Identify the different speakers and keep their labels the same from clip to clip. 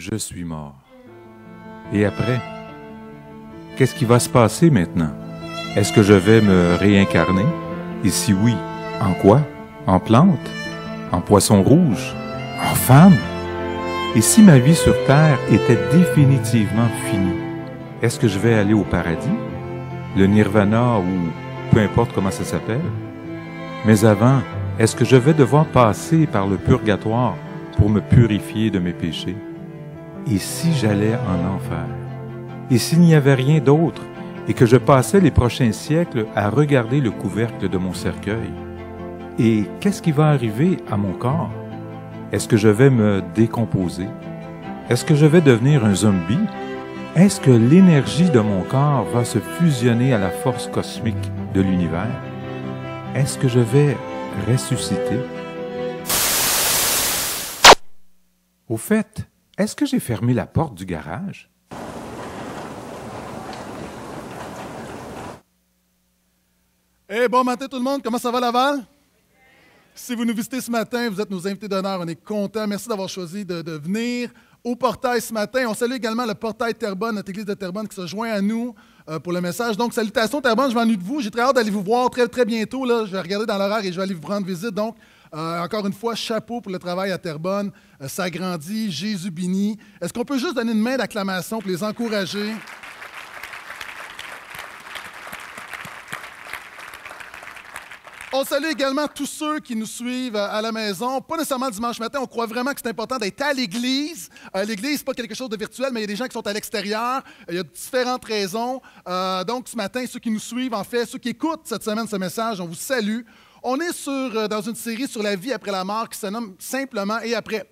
Speaker 1: je suis mort. Et après, qu'est-ce qui va se passer maintenant? Est-ce que je vais me réincarner? Et si oui, en quoi? En plante? En poisson rouge? En femme? Et si ma vie sur Terre était définitivement finie, est-ce que je vais aller au paradis? Le nirvana ou peu importe comment ça s'appelle? Mais avant, est-ce que je vais devoir passer par le purgatoire pour me purifier de mes péchés? Et si j'allais en enfer? Et s'il n'y avait rien d'autre et que je passais les prochains siècles à regarder le couvercle de mon cercueil? Et qu'est-ce qui va arriver à mon corps? Est-ce que je vais me décomposer? Est-ce que je vais devenir un zombie? Est-ce que l'énergie de mon corps va se fusionner à la force cosmique de l'univers? Est-ce que je vais ressusciter? Au fait, est-ce que j'ai fermé la porte du garage?
Speaker 2: Eh, bon matin tout le monde, comment ça va Laval? Si vous nous visitez ce matin, vous êtes nos invités d'honneur, on est content. Merci d'avoir choisi de, venir au portail ce matin. On salue également le portail Terbonne, notre église de Terbonne qui se joint à nous euh, pour le message. Donc, salutations Terbonne, je m'ennuie de vous. J'ai très hâte d'aller vous voir très, très bientôt. Là. Je vais regarder dans l'horaire et je vais aller vous rendre visite. Donc, euh, encore une fois, chapeau pour le travail à Terrebonne. Euh, ça grandit. Jésus béni. Est-ce qu'on peut juste donner une main d'acclamation pour les encourager? On salue également tous ceux qui nous suivent euh, à la maison, pas nécessairement dimanche matin. On croit vraiment que c'est important d'être à l'église. L'église, l'église, c'est pas quelque chose de virtuel, mais il y a des gens qui sont à l'extérieur. Il y a différentes raisons. donc, ce matin, ceux qui nous suivent, en fait, ceux qui écoutent cette semaine ce message, on vous salue. On est sur, euh, dans une série sur la vie après la mort qui se nomme simplement Et après.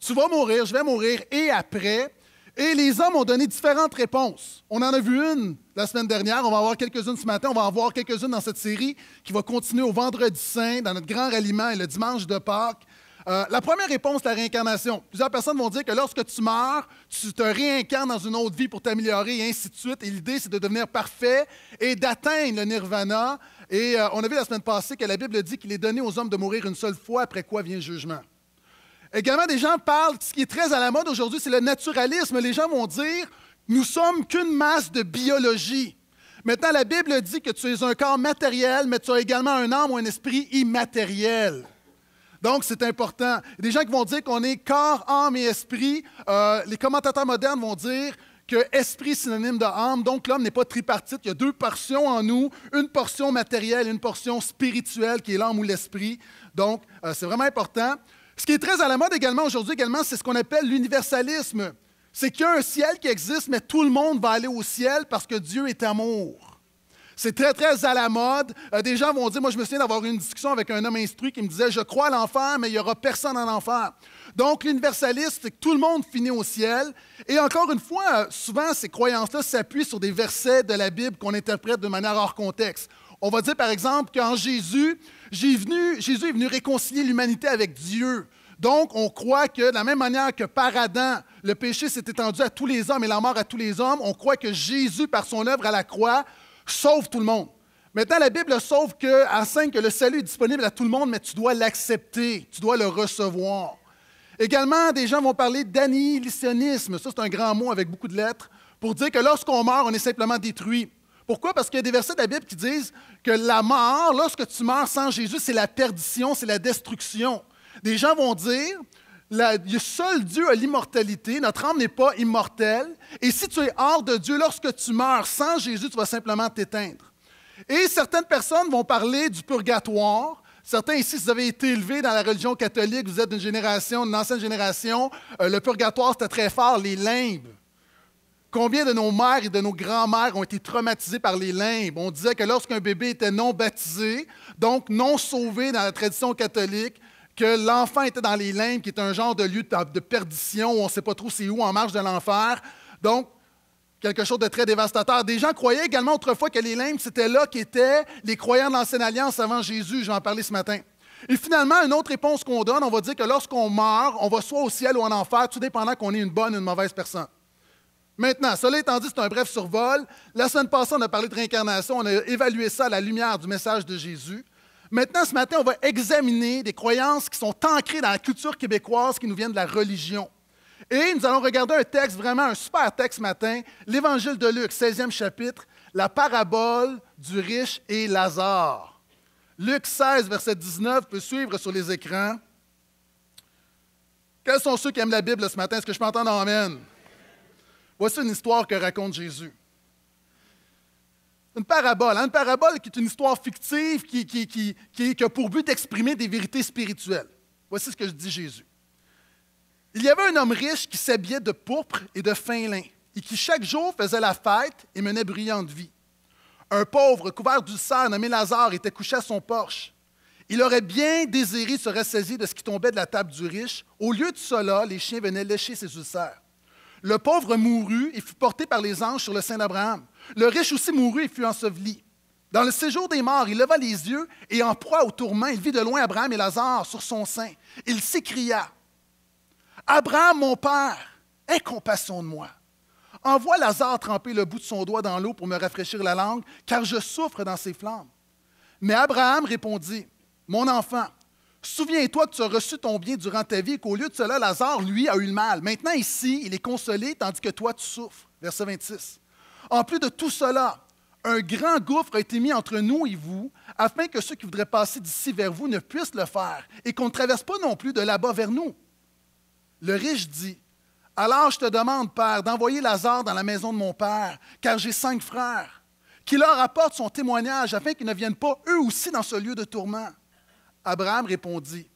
Speaker 2: Tu vas mourir, je vais mourir, et après. Et les hommes ont donné différentes réponses. On en a vu une la semaine dernière, on va en avoir quelques-unes ce matin, on va en voir quelques-unes dans cette série qui va continuer au vendredi saint, dans notre grand ralliement et le dimanche de Pâques. Euh, la première réponse, la réincarnation. Plusieurs personnes vont dire que lorsque tu meurs, tu te réincarnes dans une autre vie pour t'améliorer et ainsi de suite. Et l'idée, c'est de devenir parfait et d'atteindre le nirvana et euh, on a vu la semaine passée que la Bible dit qu'il est donné aux hommes de mourir une seule fois, après quoi vient le jugement. Également, des gens parlent, ce qui est très à la mode aujourd'hui, c'est le naturalisme. Les gens vont dire, nous sommes qu'une masse de biologie. Maintenant, la Bible dit que tu es un corps matériel, mais tu as également un âme ou un esprit immatériel. Donc, c'est important. Des gens qui vont dire qu'on est corps, âme et esprit, euh, les commentateurs modernes vont dire que esprit synonyme de âme, donc l'homme n'est pas tripartite, il y a deux portions en nous, une portion matérielle et une portion spirituelle qui est l'âme ou l'esprit. Donc, euh, c'est vraiment important. Ce qui est très à la mode également aujourd'hui, également, c'est ce qu'on appelle l'universalisme. C'est qu'il y a un ciel qui existe, mais tout le monde va aller au ciel parce que Dieu est amour. C'est très, très à la mode. Euh, des gens vont dire, moi je me souviens d'avoir une discussion avec un homme instruit qui me disait, je crois à l'enfer, mais il n'y aura personne en enfer. Donc l'universaliste, c'est que tout le monde finit au ciel. Et encore une fois, souvent ces croyances-là s'appuient sur des versets de la Bible qu'on interprète de manière hors contexte. On va dire par exemple qu'en Jésus, venu, Jésus est venu réconcilier l'humanité avec Dieu. Donc, on croit que de la même manière que par Adam, le péché s'est étendu à tous les hommes et la mort à tous les hommes, on croit que Jésus, par son œuvre à la croix, sauve tout le monde. Maintenant, la Bible sauve que, que le salut est disponible à tout le monde, mais tu dois l'accepter, tu dois le recevoir. Également, des gens vont parler d'annihilationnisme. Ça, c'est un grand mot avec beaucoup de lettres pour dire que lorsqu'on meurt, on est simplement détruit. Pourquoi? Parce qu'il y a des versets de la Bible qui disent que la mort, lorsque tu meurs sans Jésus, c'est la perdition, c'est la destruction. Des gens vont dire la, seul Dieu a l'immortalité, notre âme n'est pas immortelle. Et si tu es hors de Dieu, lorsque tu meurs sans Jésus, tu vas simplement t'éteindre. Et certaines personnes vont parler du purgatoire. Certains ici, si vous avez été élevés dans la religion catholique, vous êtes d'une génération, d'une ancienne génération, euh, le purgatoire, c'était très fort, les limbes. Combien de nos mères et de nos grands-mères ont été traumatisées par les limbes? On disait que lorsqu'un bébé était non baptisé, donc non sauvé dans la tradition catholique, que l'enfant était dans les limbes, qui est un genre de lieu de perdition, où on ne sait pas trop c'est où, en marge de l'enfer. Donc, quelque chose de très dévastateur. Des gens croyaient également autrefois que les limbes, c'était là qu'étaient les croyants de l'ancienne alliance avant Jésus. Je vais en parler ce matin. Et finalement, une autre réponse qu'on donne, on va dire que lorsqu'on meurt, on va soit au ciel ou en enfer, tout dépendant qu'on est une bonne ou une mauvaise personne. Maintenant, cela étant dit, c'est un bref survol. La semaine passée, on a parlé de réincarnation, on a évalué ça à la lumière du message de Jésus. Maintenant, ce matin, on va examiner des croyances qui sont ancrées dans la culture québécoise, qui nous viennent de la religion. Et nous allons regarder un texte, vraiment un super texte ce matin, l'Évangile de Luc, 16e chapitre, la parabole du riche et Lazare. Luc 16, verset 19, peut suivre sur les écrans. Quels sont ceux qui aiment la Bible ce matin? Est-ce que je peux entendre Amen? Voici une histoire que raconte Jésus une parabole. Hein? Une parabole qui est une histoire fictive qui, a pour but d'exprimer des vérités spirituelles. Voici ce que dit Jésus. Il y avait un homme riche qui s'habillait de pourpre et de fin lin et qui chaque jour faisait la fête et menait brillante vie. Un pauvre couvert d'ulcères nommé Lazare était couché à son porche. Il aurait bien désiré se ressaisir de ce qui tombait de la table du riche. Au lieu de cela, les chiens venaient lécher ses ulcères. Le pauvre mourut et fut porté par les anges sur le sein d'Abraham. Le riche aussi mourut et fut enseveli. Dans le séjour des morts, il leva les yeux et en proie au tourment, il vit de loin Abraham et Lazare sur son sein. Il s'écria Abraham, mon père, aie compassion de moi. Envoie Lazare tremper le bout de son doigt dans l'eau pour me rafraîchir la langue, car je souffre dans ses flammes. Mais Abraham répondit Mon enfant, Souviens-toi que tu as reçu ton bien durant ta vie et qu'au lieu de cela, Lazare, lui, a eu le mal. Maintenant, ici, il est consolé tandis que toi, tu souffres. Verset 26. En plus de tout cela, un grand gouffre a été mis entre nous et vous, afin que ceux qui voudraient passer d'ici vers vous ne puissent le faire et qu'on ne traverse pas non plus de là-bas vers nous. Le riche dit Alors je te demande, Père, d'envoyer Lazare dans la maison de mon Père, car j'ai cinq frères, qui leur apportent son témoignage afin qu'ils ne viennent pas eux aussi dans ce lieu de tourment. Abraham répondit,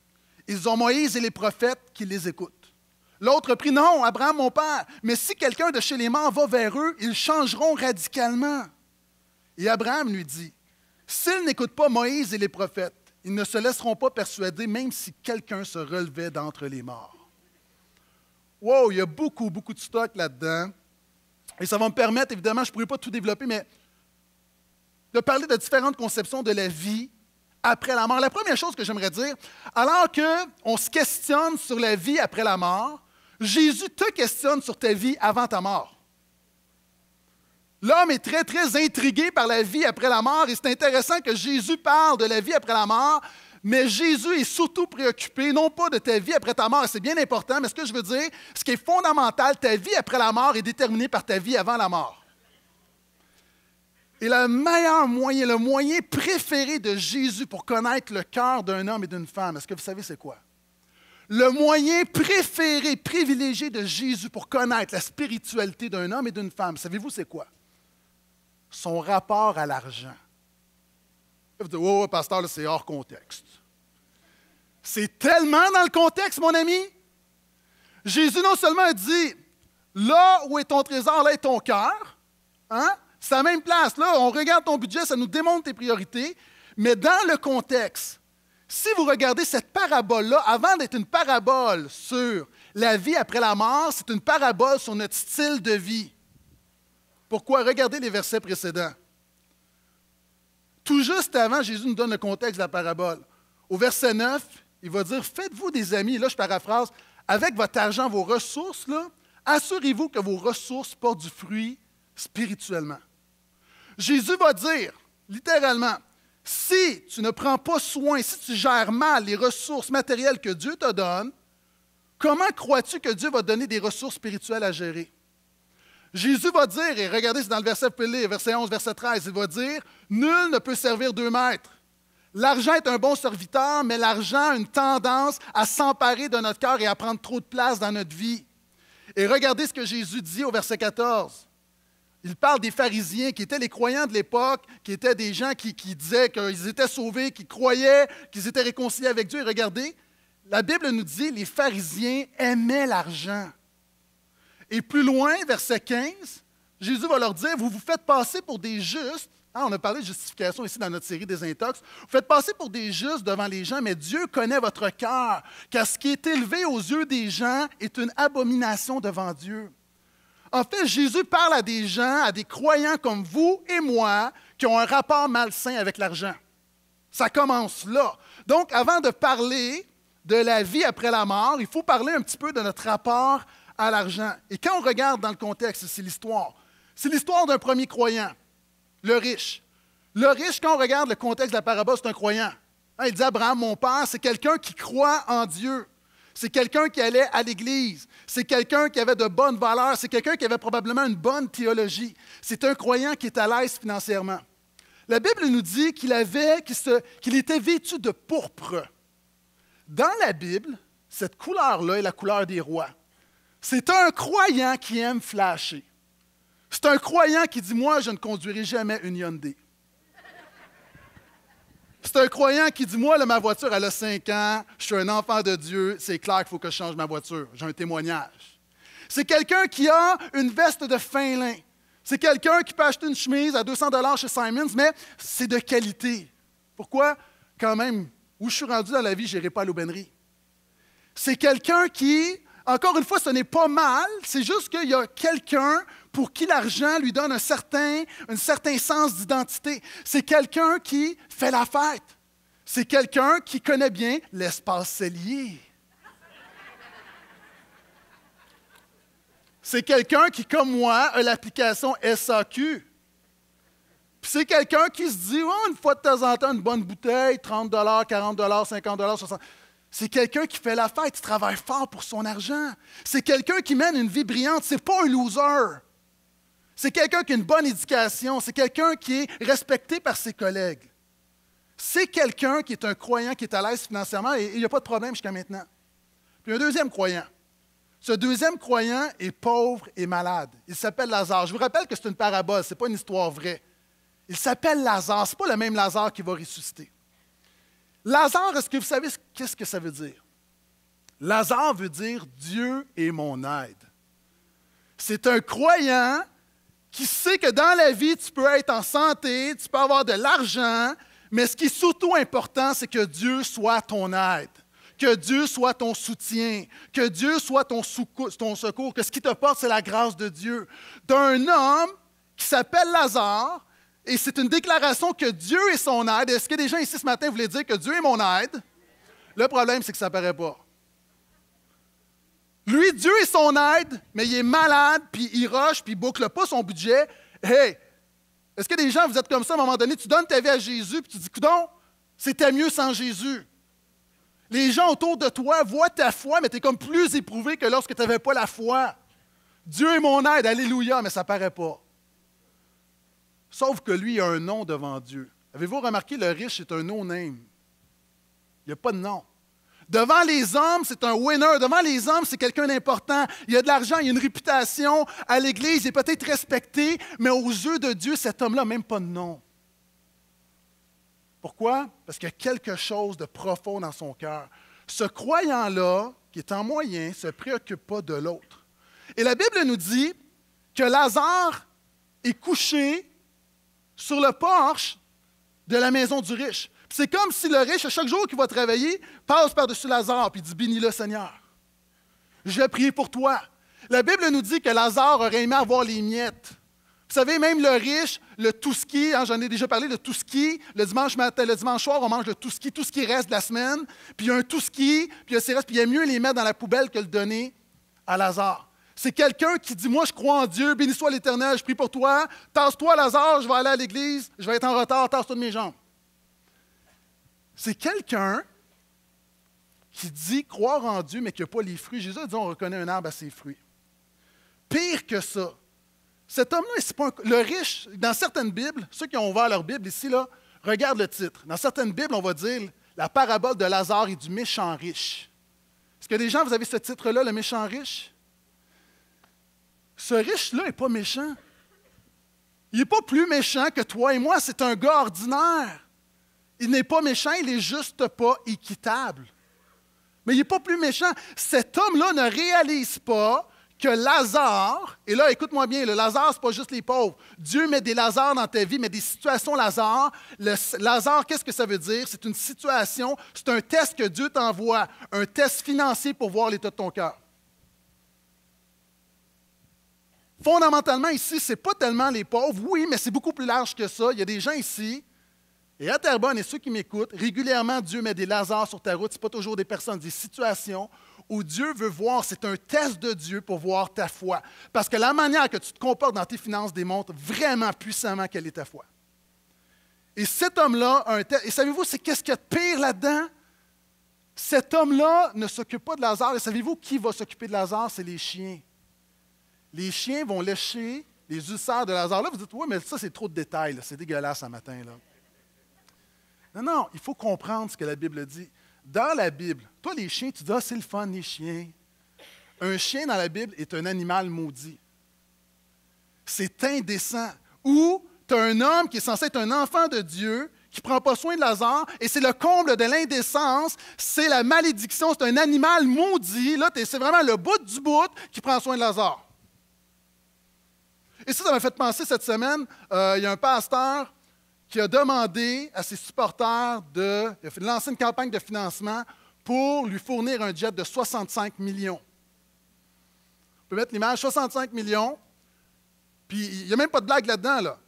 Speaker 2: Ils ont Moïse et les prophètes qui les écoutent. L'autre prit, « Non, Abraham, mon père, mais si quelqu'un de chez les morts va vers eux, ils changeront radicalement. Et Abraham lui dit, S'ils n'écoutent pas Moïse et les prophètes, ils ne se laisseront pas persuader même si quelqu'un se relevait d'entre les morts. Wow, il y a beaucoup, beaucoup de stock là-dedans. Et ça va me permettre, évidemment, je ne pourrais pas tout développer, mais de parler de différentes conceptions de la vie après la mort. La première chose que j'aimerais dire, alors qu'on se questionne sur la vie après la mort, Jésus te questionne sur ta vie avant ta mort. L'homme est très, très intrigué par la vie après la mort et c'est intéressant que Jésus parle de la vie après la mort, mais Jésus est surtout préoccupé, non pas de ta vie après ta mort, c'est bien important, mais ce que je veux dire, ce qui est fondamental, ta vie après la mort est déterminée par ta vie avant la mort. Et le meilleur moyen, le moyen préféré de Jésus pour connaître le cœur d'un homme et d'une femme, est-ce que vous savez c'est quoi? Le moyen préféré, privilégié de Jésus pour connaître la spiritualité d'un homme et d'une femme, savez-vous c'est quoi? Son rapport à l'argent. Vous dites, oh, pasteur, c'est hors contexte. C'est tellement dans le contexte, mon ami. Jésus non seulement a dit, là où est ton trésor, là est ton cœur. Hein? C'est la même place. Là, on regarde ton budget, ça nous démontre tes priorités. Mais dans le contexte, si vous regardez cette parabole-là, avant d'être une parabole sur la vie après la mort, c'est une parabole sur notre style de vie. Pourquoi? Regardez les versets précédents. Tout juste avant, Jésus nous donne le contexte de la parabole. Au verset 9, il va dire Faites-vous des amis, là je paraphrase, avec votre argent, vos ressources, assurez-vous que vos ressources portent du fruit spirituellement. Jésus va dire, littéralement, si tu ne prends pas soin, si tu gères mal les ressources matérielles que Dieu te donne, comment crois-tu que Dieu va donner des ressources spirituelles à gérer? Jésus va dire, et regardez, c'est dans le verset verset 11, verset 13, il va dire, Nul ne peut servir deux maîtres. L'argent est un bon serviteur, mais l'argent a une tendance à s'emparer de notre cœur et à prendre trop de place dans notre vie. Et regardez ce que Jésus dit au verset 14. Il parle des pharisiens qui étaient les croyants de l'époque, qui étaient des gens qui, disaient qu'ils étaient sauvés, qui croyaient, qu'ils étaient réconciliés avec Dieu. Et regardez, la Bible nous dit les pharisiens aimaient l'argent. Et plus loin, verset 15, Jésus va leur dire, vous vous faites passer pour des justes. Ah, on a parlé de justification ici dans notre série des intox. Vous faites passer pour des justes devant les gens, mais Dieu connaît votre cœur, car ce qui est élevé aux yeux des gens est une abomination devant Dieu. En fait, Jésus parle à des gens, à des croyants comme vous et moi, qui ont un rapport malsain avec l'argent. Ça commence là. Donc, avant de parler de la vie après la mort, il faut parler un petit peu de notre rapport à l'argent. Et quand on regarde dans le contexte, c'est l'histoire. C'est l'histoire d'un premier croyant, le riche. Le riche, quand on regarde le contexte de la parabole, c'est un croyant. Hein, il dit Abraham, mon père, c'est quelqu'un qui croit en Dieu. C'est quelqu'un qui allait à l'Église. C'est quelqu'un qui avait de bonnes valeurs. C'est quelqu'un qui avait probablement une bonne théologie. C'est un croyant qui est à l'aise financièrement. La Bible nous dit qu'il avait, qu'il, était vêtu de pourpre. Dans la Bible, cette couleur-là est la couleur des rois. C'est un croyant qui aime flasher. C'est un croyant qui dit Moi, je ne conduirai jamais une Hyundai. C'est un croyant qui dit Moi, ma voiture, elle a 5 ans, je suis un enfant de Dieu, c'est clair qu'il faut que je change ma voiture. J'ai un témoignage. C'est quelqu'un qui a une veste de fin lin. C'est quelqu'un qui peut acheter une chemise à 200 chez Simons, mais c'est de qualité. Pourquoi? Quand même, où je suis rendu dans la vie, je n'irai pas à C'est quelqu'un qui, encore une fois, ce n'est pas mal, c'est juste qu'il y a quelqu'un pour qui l'argent lui donne un certain, sens d'identité. C'est quelqu'un qui fait la fête. C'est quelqu'un qui connaît bien l'espace cellier. C'est quelqu'un qui, comme moi, a l'application SAQ. c'est quelqu'un qui se dit, une fois de temps en temps, une bonne bouteille, 30 40 50 60 c'est quelqu'un qui fait la fête, qui travaille fort pour son argent. C'est quelqu'un qui mène une vie brillante. C'est pas un loser. C'est quelqu'un qui a une bonne éducation, c'est quelqu'un qui est respecté par ses collègues. C'est quelqu'un qui est un croyant, qui est à l'aise financièrement et il n'y a pas de problème jusqu'à maintenant. Puis un deuxième croyant. Ce deuxième croyant est pauvre et malade. Il s'appelle Lazare. Je vous rappelle que c'est une parabole, ce n'est pas une histoire vraie. Il s'appelle Lazare. Ce n'est pas le même Lazare qui va ressusciter. Lazare, est-ce que vous savez qu'est-ce que ça veut dire? Lazare veut dire Dieu est mon aide. C'est un croyant qui sait que dans la vie, tu peux être en santé, tu peux avoir de l'argent, mais ce qui est surtout important, c'est que Dieu soit ton aide, que Dieu soit ton soutien, que Dieu soit ton, secours, que ce qui te porte, c'est la grâce de Dieu. D'un homme qui s'appelle Lazare, et c'est une déclaration que Dieu est son aide. Est-ce que des gens ici ce matin voulaient dire que Dieu est mon aide? Le problème, c'est que ça ne paraît pas. Lui, Dieu est son aide, mais il est malade, puis il roche, puis il boucle pas son budget. Hey, est-ce que des gens, vous êtes comme ça à un moment donné, tu donnes ta vie à Jésus, puis tu dis, non, c'était mieux sans Jésus. Les gens autour de toi voient ta foi, mais tu es comme plus éprouvé que lorsque tu n'avais pas la foi. Dieu est mon aide, alléluia, mais ça paraît pas. Sauf que lui a un nom devant Dieu. Avez-vous remarqué, le riche est un no-name. Il n'y a pas de nom. Devant les hommes, c'est un winner. Devant les hommes, c'est quelqu'un d'important. Il y a de l'argent, il a une réputation. À l'Église, il est peut-être respecté, mais aux yeux de Dieu, cet homme-là n'a même pas de nom. Pourquoi? Parce qu'il y a quelque chose de profond dans son cœur. Ce croyant-là, qui est en moyen, ne se préoccupe pas de l'autre. Et la Bible nous dit que Lazare est couché sur le porche de la maison du riche. C'est comme si le riche, à chaque jour qu'il va travailler, passe par-dessus Lazare et dit Bénis-le, Seigneur. Je prier pour toi. La Bible nous dit que Lazare aurait aimé avoir les miettes. Vous savez, même le riche, le tout ski, hein, j'en ai déjà parlé, le tout ski, le dimanche matin, le dimanche soir, on mange le tout ski, tout ce qui reste de la semaine, puis il y a un tout ski, puis il y a ses restes, puis il y a mieux les mettre dans la poubelle que le donner à Lazare. C'est quelqu'un qui dit Moi, je crois en Dieu, béni soit l'Éternel, je prie pour toi, tasse-toi, Lazare, je vais aller à l'église, je vais être en retard, tasse-toi de mes jambes. C'est quelqu'un qui dit croire en Dieu, mais qui n'a pas les fruits. Jésus a dit on reconnaît un arbre à ses fruits. Pire que ça, cet homme-là, c'est le riche. Dans certaines Bibles, ceux qui ont ouvert leur Bible ici, là, regarde le titre. Dans certaines Bibles, on va dire la parabole de Lazare et du méchant riche. Est-ce que des gens, vous avez ce titre-là, le méchant riche? Ce riche-là n'est pas méchant. Il n'est pas plus méchant que toi et moi, c'est un gars ordinaire il n'est pas méchant, il n'est juste pas équitable. Mais il n'est pas plus méchant. Cet homme-là ne réalise pas que Lazare, et là, écoute-moi bien, le Lazare, ce n'est pas juste les pauvres. Dieu met des Lazare dans ta vie, mais des situations Lazare. Le, Lazare, qu'est-ce que ça veut dire? C'est une situation, c'est un test que Dieu t'envoie, un test financier pour voir l'état de ton cœur. Fondamentalement, ici, ce n'est pas tellement les pauvres, oui, mais c'est beaucoup plus large que ça. Il y a des gens ici et à Terrebonne, et ceux qui m'écoutent, régulièrement, Dieu met des lasers sur ta route. Ce pas toujours des personnes, des situations où Dieu veut voir. C'est un test de Dieu pour voir ta foi. Parce que la manière que tu te comportes dans tes finances démontre vraiment puissamment quelle est ta foi. Et cet homme-là un test. Et savez-vous, c'est qu'est-ce qu'il y a de pire là-dedans? Cet homme-là ne s'occupe pas de Lazare. Et savez-vous qui va s'occuper de Lazare? C'est les chiens. Les chiens vont lécher les ulcères de Lazare. Là, vous dites, oui, mais ça, c'est trop de détails. C'est dégueulasse ce matin. Là. Non, non, il faut comprendre ce que la Bible dit. Dans la Bible, toi, les chiens, tu dis, ah, c'est le fun, les chiens. Un chien dans la Bible est un animal maudit. C'est indécent. Ou tu as un homme qui est censé être un enfant de Dieu, qui ne prend pas soin de Lazare, et c'est le comble de l'indécence, c'est la malédiction, c'est un animal maudit. Là, c'est vraiment le bout du bout qui prend soin de Lazare. Et ça, ça m'a fait penser cette semaine, euh, il y a un pasteur qui a demandé à ses supporters de, lancer une campagne de financement pour lui fournir un jet de 65 millions. On peut mettre l'image, 65 millions. Puis il n'y a même pas de blague là-dedans. Là.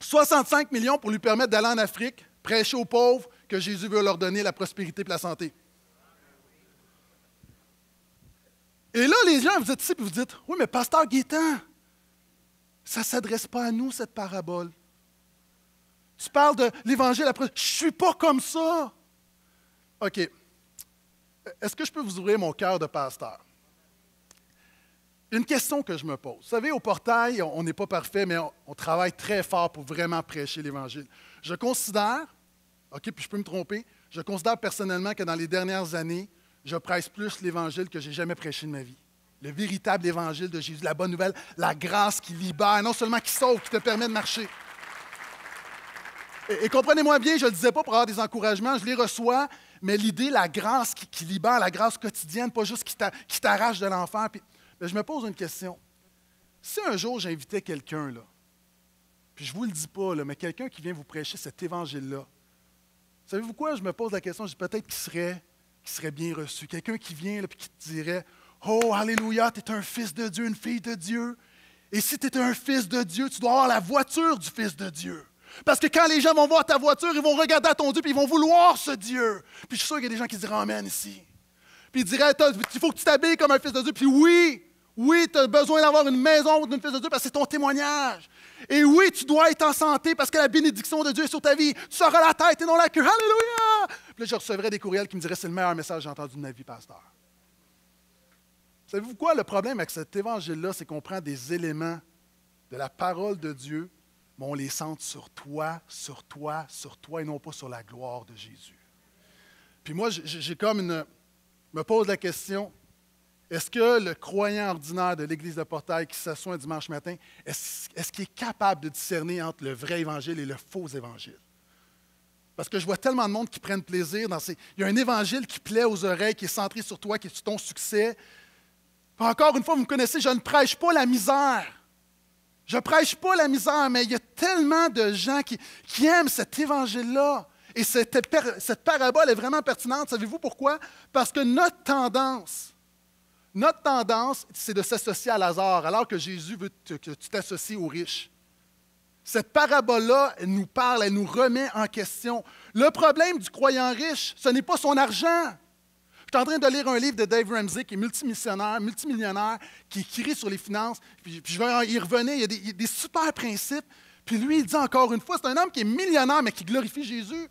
Speaker 2: 65 millions pour lui permettre d'aller en Afrique, prêcher aux pauvres que Jésus veut leur donner la prospérité et la santé. Et là, les gens, vous êtes ici et vous dites Oui, mais Pasteur Guétan, ça ne s'adresse pas à nous, cette parabole. Tu parles de l'évangile après. Je ne suis pas comme ça. OK. Est-ce que je peux vous ouvrir mon cœur de pasteur? Une question que je me pose. Vous savez, au portail, on n'est pas parfait, mais on, on, travaille très fort pour vraiment prêcher l'Évangile. Je considère, OK, puis je peux me tromper, je considère personnellement que dans les dernières années, je prêche plus l'Évangile que j'ai jamais prêché de ma vie. Le véritable Évangile de Jésus, la bonne nouvelle, la grâce qui libère, non seulement qui sauve, qui te permet de marcher. Et, comprenez-moi bien, je ne le disais pas pour avoir des encouragements, je les reçois, mais l'idée, la grâce qui, libère, la grâce quotidienne, pas juste qui t'arrache de l'enfer. Puis, je me pose une question. Si un jour j'invitais quelqu'un, là, puis je ne vous le dis pas, mais quelqu'un qui vient vous prêcher cet évangile-là, savez-vous quoi? Je me pose la question, je dis peut-être qu'il serait, bien reçu. Quelqu'un qui vient, et qui te dirait Oh, Alléluia, tu es un fils de Dieu, une fille de Dieu. Et si tu es un fils de Dieu, tu dois avoir la voiture du fils de Dieu. Parce que quand les gens vont voir ta voiture, ils vont regarder à ton Dieu, puis ils vont vouloir ce Dieu. Puis je suis sûr qu'il y a des gens qui se diront Amen ici. Puis ils diraient Il faut que tu t'habilles comme un fils de Dieu. Puis oui, oui, tu as besoin d'avoir une maison d'un fils de Dieu parce que c'est ton témoignage. Et oui, tu dois être en santé parce que la bénédiction de Dieu est sur ta vie. Tu seras la tête et non la queue. Alléluia! Puis là, je recevrai des courriels qui me diraient C'est le meilleur message que j'ai entendu de ma vie, pasteur. Savez-vous quoi? Le problème avec cet évangile-là, c'est qu'on prend des éléments de la parole de Dieu mais on les centre sur toi, sur toi, sur toi, et non pas sur la gloire de Jésus. Puis moi, j'ai comme une. me pose la question est-ce que le croyant ordinaire de l'Église de Portail qui s'assoit un dimanche matin, est-ce qu'il est capable de discerner entre le vrai évangile et le faux évangile? Parce que je vois tellement de monde qui prennent plaisir dans ces. Il y a un évangile qui plaît aux oreilles, qui est centré sur toi, qui est ton succès. encore une fois, vous me connaissez, je ne prêche pas la misère. Je ne prêche pas la misère, mais il y a tellement de gens qui, aiment cet évangile-là. Et cette, parabole est vraiment pertinente. Savez-vous pourquoi? Parce que notre tendance, notre tendance, c'est de s'associer à Lazare, alors que Jésus veut que tu t'associes aux riches. Cette parabole-là nous parle, elle nous remet en question. Le problème du croyant riche, ce n'est pas son argent, je suis en train de lire un livre de Dave Ramsey, qui est multimissionnaire, multimillionnaire, qui écrit sur les finances. Puis, je vais Il y, des, il y a des super principes. Puis lui, il dit encore une fois, c'est un homme qui est millionnaire, mais qui glorifie Jésus.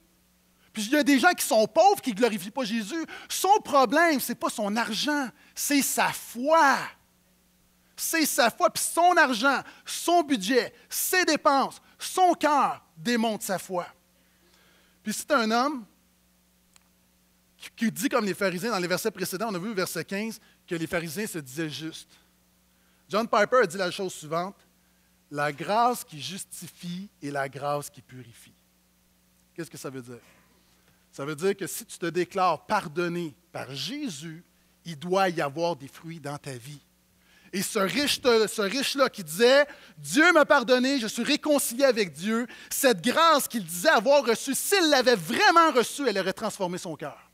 Speaker 2: Puis il y a des gens qui sont pauvres, qui ne glorifient pas Jésus. Son problème, ce n'est pas son argent, c'est sa foi. C'est sa foi, puis son argent, son budget, ses dépenses, son cœur démontre sa foi. Puis c'est un homme qui dit comme les pharisiens, dans les versets précédents, on a vu au verset 15, que les pharisiens se disaient justes. John Piper a dit la chose suivante, la grâce qui justifie et la grâce qui purifie. Qu'est-ce que ça veut dire? Ça veut dire que si tu te déclares pardonné par Jésus, il doit y avoir des fruits dans ta vie. Et ce riche-là qui disait, Dieu m'a pardonné, je suis réconcilié avec Dieu, cette grâce qu'il disait avoir reçue, s'il l'avait vraiment reçue, elle aurait transformé son cœur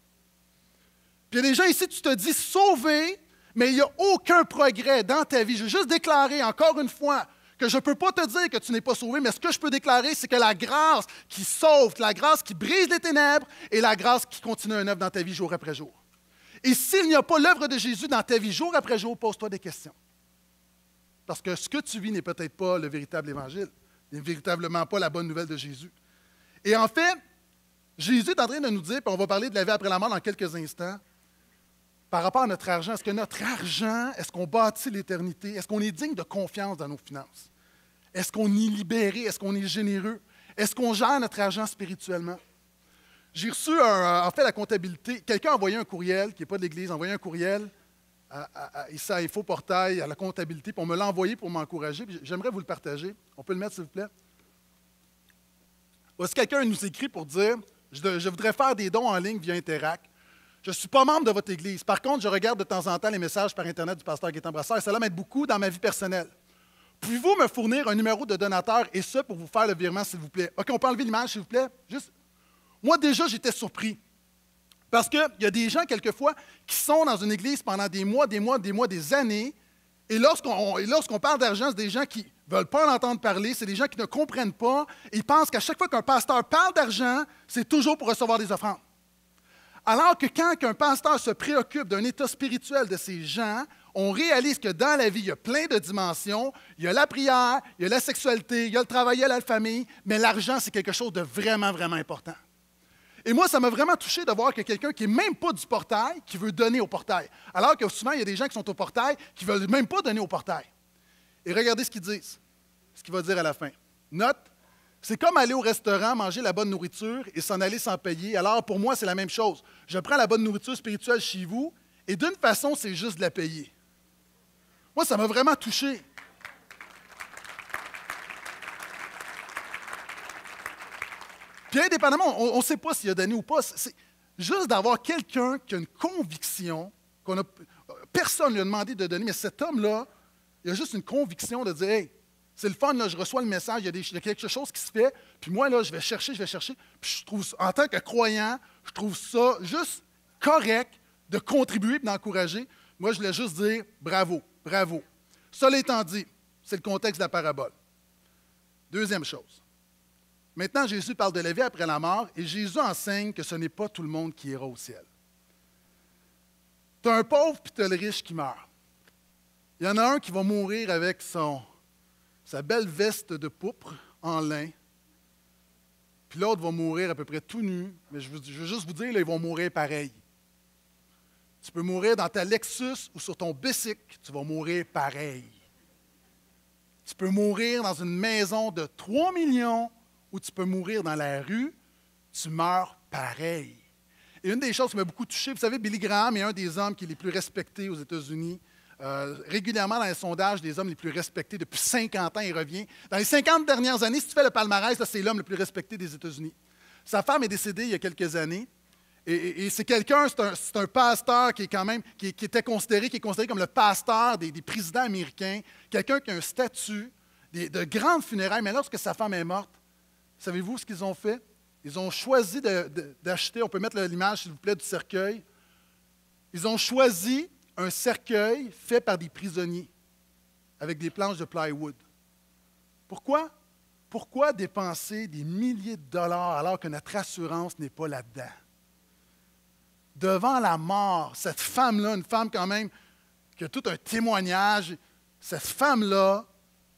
Speaker 2: il y a des ici, tu te dis sauvé, mais il n'y a aucun progrès dans ta vie. Je veux juste déclarer encore une fois que je ne peux pas te dire que tu n'es pas sauvé, mais ce que je peux déclarer, c'est que la grâce qui sauve, la grâce qui brise les ténèbres et la grâce qui continue un œuvre dans ta vie jour après jour. Et s'il n'y a pas l'œuvre de Jésus dans ta vie jour après jour, pose-toi des questions. Parce que ce que tu vis n'est peut-être pas le véritable évangile, n'est véritablement pas la bonne nouvelle de Jésus. Et en fait, Jésus est en train de nous dire, puis on va parler de la vie après la mort dans quelques instants, par rapport à notre argent. Est-ce que notre argent, est-ce qu'on bâtit l'éternité? Est-ce qu'on est digne de confiance dans nos finances? Est-ce qu'on est libéré? Est-ce qu'on est généreux? Est-ce qu'on gère notre argent spirituellement? J'ai reçu, un, en fait, la comptabilité. Quelqu'un a envoyé un courriel, qui n'est pas de l'Église, a envoyé un courriel à, à, Portail, à la comptabilité, pour me l'envoyer pour m'encourager. J'aimerais vous le partager. On peut le mettre, s'il vous plaît? Est-ce que quelqu'un nous écrit pour dire je, je voudrais faire des dons en ligne via Interac? Je ne suis pas membre de votre Église. Par contre, je regarde de temps en temps les messages par Internet du pasteur Gaétan Brasseur et cela m'aide beaucoup dans ma vie personnelle. Pouvez-vous me fournir un numéro de donateur et ce pour vous faire le virement, s'il vous plaît? OK, on peut enlever l'image, s'il vous plaît? Juste. Moi, déjà, j'étais surpris. Parce qu'il y a des gens, quelquefois, qui sont dans une église pendant des mois, des mois, des mois, des années. Et lorsqu'on parle d'argent, c'est des gens qui ne veulent pas en entendre parler, c'est des gens qui ne comprennent pas. Ils pensent qu'à chaque fois qu'un pasteur parle d'argent, c'est toujours pour recevoir des offrandes. Alors que quand un pasteur se préoccupe d'un état spirituel de ses gens, on réalise que dans la vie, il y a plein de dimensions. Il y a la prière, il y a la sexualité, il y a le travail, il y a la famille, mais l'argent, c'est quelque chose de vraiment, vraiment important. Et moi, ça m'a vraiment touché de voir que quelqu'un qui n'est même pas du portail, qui veut donner au portail. Alors que souvent, il y a des gens qui sont au portail, qui ne veulent même pas donner au portail. Et regardez ce qu'ils disent, ce qu'il va dire à la fin. Note, c'est comme aller au restaurant, manger la bonne nourriture et s'en aller sans payer. Alors, pour moi, c'est la même chose. Je prends la bonne nourriture spirituelle chez vous et d'une façon, c'est juste de la payer. Moi, ça m'a vraiment touché. Puis indépendamment, on ne sait pas s'il a donné ou pas. C'est juste d'avoir quelqu'un qui a une conviction, qu'on a, personne ne lui a demandé de donner, mais cet homme-là, il a juste une conviction de dire, hey, c'est le fun, là, je reçois le message, il y, a quelque chose qui se fait, puis moi, là, je vais chercher, je vais chercher. Puis je trouve, en tant que croyant, je trouve ça juste correct de contribuer et d'encourager. Moi, je voulais juste dire bravo, bravo. Cela étant dit, c'est le contexte de la parabole. Deuxième chose. Maintenant, Jésus parle de la après la mort et Jésus enseigne que ce n'est pas tout le monde qui ira au ciel. Tu as un pauvre puis tu as le riche qui meurt. Il y en a un qui va mourir avec son, sa belle veste de poupre en lin. Puis l'autre va mourir à peu près tout nu. Mais je veux, juste vous dire, ils vont mourir pareil. Tu peux mourir dans ta Lexus ou sur ton bicycle, tu vas mourir pareil. Tu peux mourir dans une maison de 3 millions ou tu peux mourir dans la rue, tu meurs pareil. Et une des choses qui m'a beaucoup touché, vous savez, Billy Graham est un des hommes qui est le plus respecté aux États-Unis. Euh, régulièrement dans les sondages des hommes les plus respectés depuis 50 ans, il revient. Dans les 50 dernières années, si tu fais le palmarès, c'est l'homme le plus respecté des États-Unis. Sa femme est décédée il y a quelques années. Et, c'est quelqu'un, c'est un, pasteur qui est quand même, qui, était considéré, qui est considéré comme le pasteur des, présidents américains, quelqu'un qui a un statut, de grande funérailles. Mais lorsque sa femme est morte, savez-vous ce qu'ils ont fait? Ils ont choisi d'acheter, on peut mettre l'image, s'il vous plaît, du cercueil. Ils ont choisi un cercueil fait par des prisonniers avec des planches de plywood. Pourquoi? Pourquoi dépenser des milliers de dollars alors que notre assurance n'est pas là-dedans? Devant la mort, cette femme-là, une femme quand même qui a tout un témoignage, cette femme-là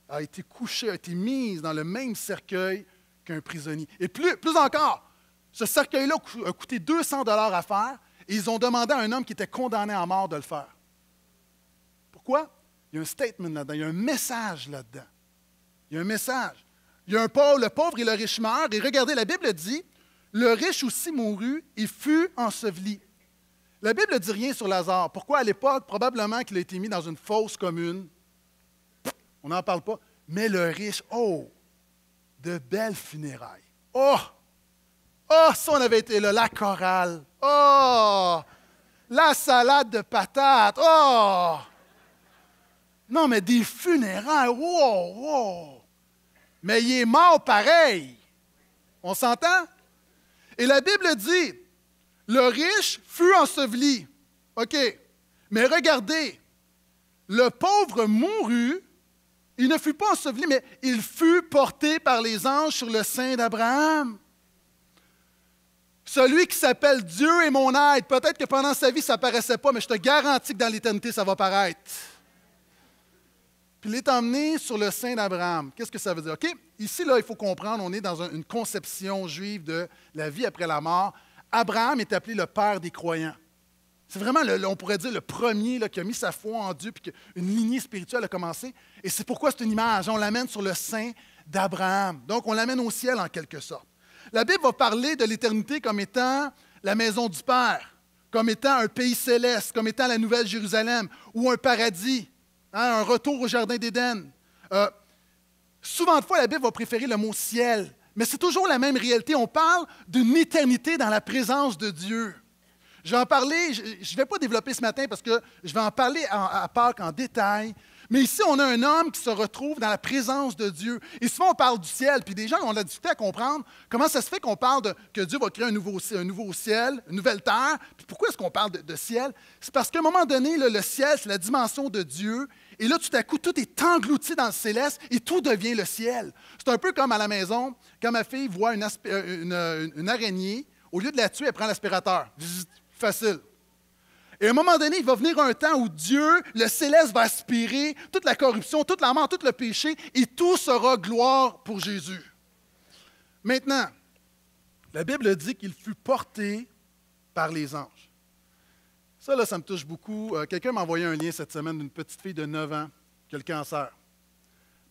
Speaker 2: a été couchée, a été mise dans le même cercueil qu'un prisonnier. Et plus, plus encore, ce cercueil-là a coûté 200 dollars à faire, ils ont demandé à un homme qui était condamné à mort de le faire. Pourquoi? Il y a un statement là-dedans, il y a un message là-dedans. Il y a un message. Il y a un pauvre, le pauvre et le riche meurent. Et regardez, la Bible dit, le riche aussi mourut, et fut enseveli. La Bible ne dit rien sur Lazare. Pourquoi à l'époque? Probablement qu'il a été mis dans une fosse commune. On n'en parle pas. Mais le riche, oh, de belles funérailles. Oh! Oh, ça, on avait été là, la chorale. Oh, la salade de patates. Oh! Non, mais des funérailles. Wow, wow! Mais il est mort pareil. On s'entend? Et la Bible dit le riche fut enseveli. OK. Mais regardez, le pauvre mourut. Il ne fut pas enseveli, mais il fut porté par les anges sur le sein d'Abraham. Celui qui s'appelle Dieu est mon aide. Peut-être que pendant sa vie, ça ne paraissait pas, mais je te garantis que dans l'éternité, ça va paraître. Puis il est emmené sur le sein d'Abraham. Qu'est-ce que ça veut dire? OK, ici, là, il faut comprendre, on est dans une conception juive de la vie après la mort. Abraham est appelé le père des croyants. C'est vraiment, on pourrait dire, le premier qui a mis sa foi en Dieu, puis une lignée spirituelle a commencé. Et c'est pourquoi c'est une image. On l'amène sur le sein d'Abraham. Donc, on l'amène au ciel en quelque sorte. La Bible va parler de l'éternité comme étant la maison du Père, comme étant un pays céleste, comme étant la Nouvelle Jérusalem ou un paradis, hein, un retour au Jardin d'Éden. Euh, souvent de fois, la Bible va préférer le mot ciel, mais c'est toujours la même réalité. On parle d'une éternité dans la présence de Dieu. Je vais en parler, je ne vais pas développer ce matin parce que je vais en parler à Pâques en détail, mais ici, on a un homme qui se retrouve dans la présence de Dieu. Et souvent, on parle du ciel, puis des gens, ont de du difficulté à comprendre comment ça se fait qu'on parle que Dieu va créer un nouveau, ciel, une nouvelle terre. Puis pourquoi est-ce qu'on parle de, ciel? C'est parce qu'à un moment donné, le ciel, c'est la dimension de Dieu. Et là, tout à coup, tout est englouti dans le céleste et tout devient le ciel. C'est un peu comme à la maison, quand ma fille voit une, euh, une araignée, au lieu de la tuer, elle prend l'aspirateur. Facile. Et à un moment donné, il va venir un temps où Dieu, le céleste, va aspirer toute la corruption, toute la mort, tout le péché, et tout sera gloire pour Jésus. Maintenant, la Bible dit qu'il fut porté par les anges. Ça, là, ça me touche beaucoup. Euh, quelqu'un m'a envoyé un lien cette semaine d'une petite fille de 9 ans qui a le cancer.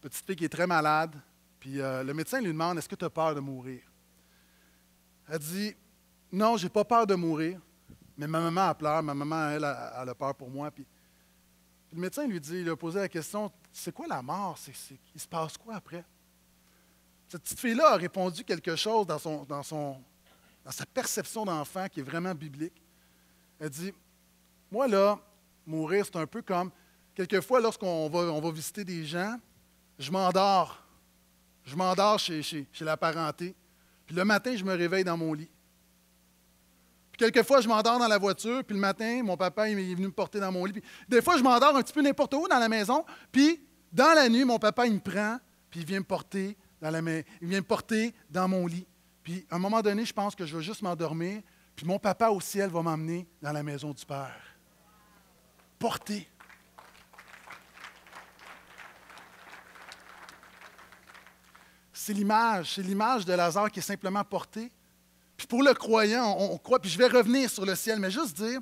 Speaker 2: Petite fille qui est très malade. Puis euh, le médecin lui demande Est-ce que tu as peur de mourir Elle dit Non, j'ai pas peur de mourir. Mais ma maman, a pleuré, ma maman, elle, a, elle a peur pour moi. Puis, le médecin lui dit, il a posé la question, c'est quoi la mort? C'est, il se passe quoi après? Cette petite fille-là a répondu quelque chose dans, son, dans, son, dans sa perception d'enfant qui est vraiment biblique. Elle dit, moi là, mourir, c'est un peu comme, quelquefois lorsqu'on va, on va visiter des gens, je m'endors. Je m'endors chez, chez la parenté. Puis le matin, je me réveille dans mon lit quelquefois, je m'endors dans la voiture, puis le matin, mon papa il est venu me porter dans mon lit. des fois, je m'endors un petit peu n'importe où dans la maison, puis dans la nuit, mon papa, il me prend, puis il vient me porter dans, la vient porter dans mon lit. Puis à un moment donné, je pense que je vais juste m'endormir, puis mon papa au ciel va m'emmener dans la maison du Père. Porter. C'est l'image, c'est l'image de Lazare qui est simplement portée pour le croyant, on, croit, puis je vais revenir sur le ciel, mais juste dire,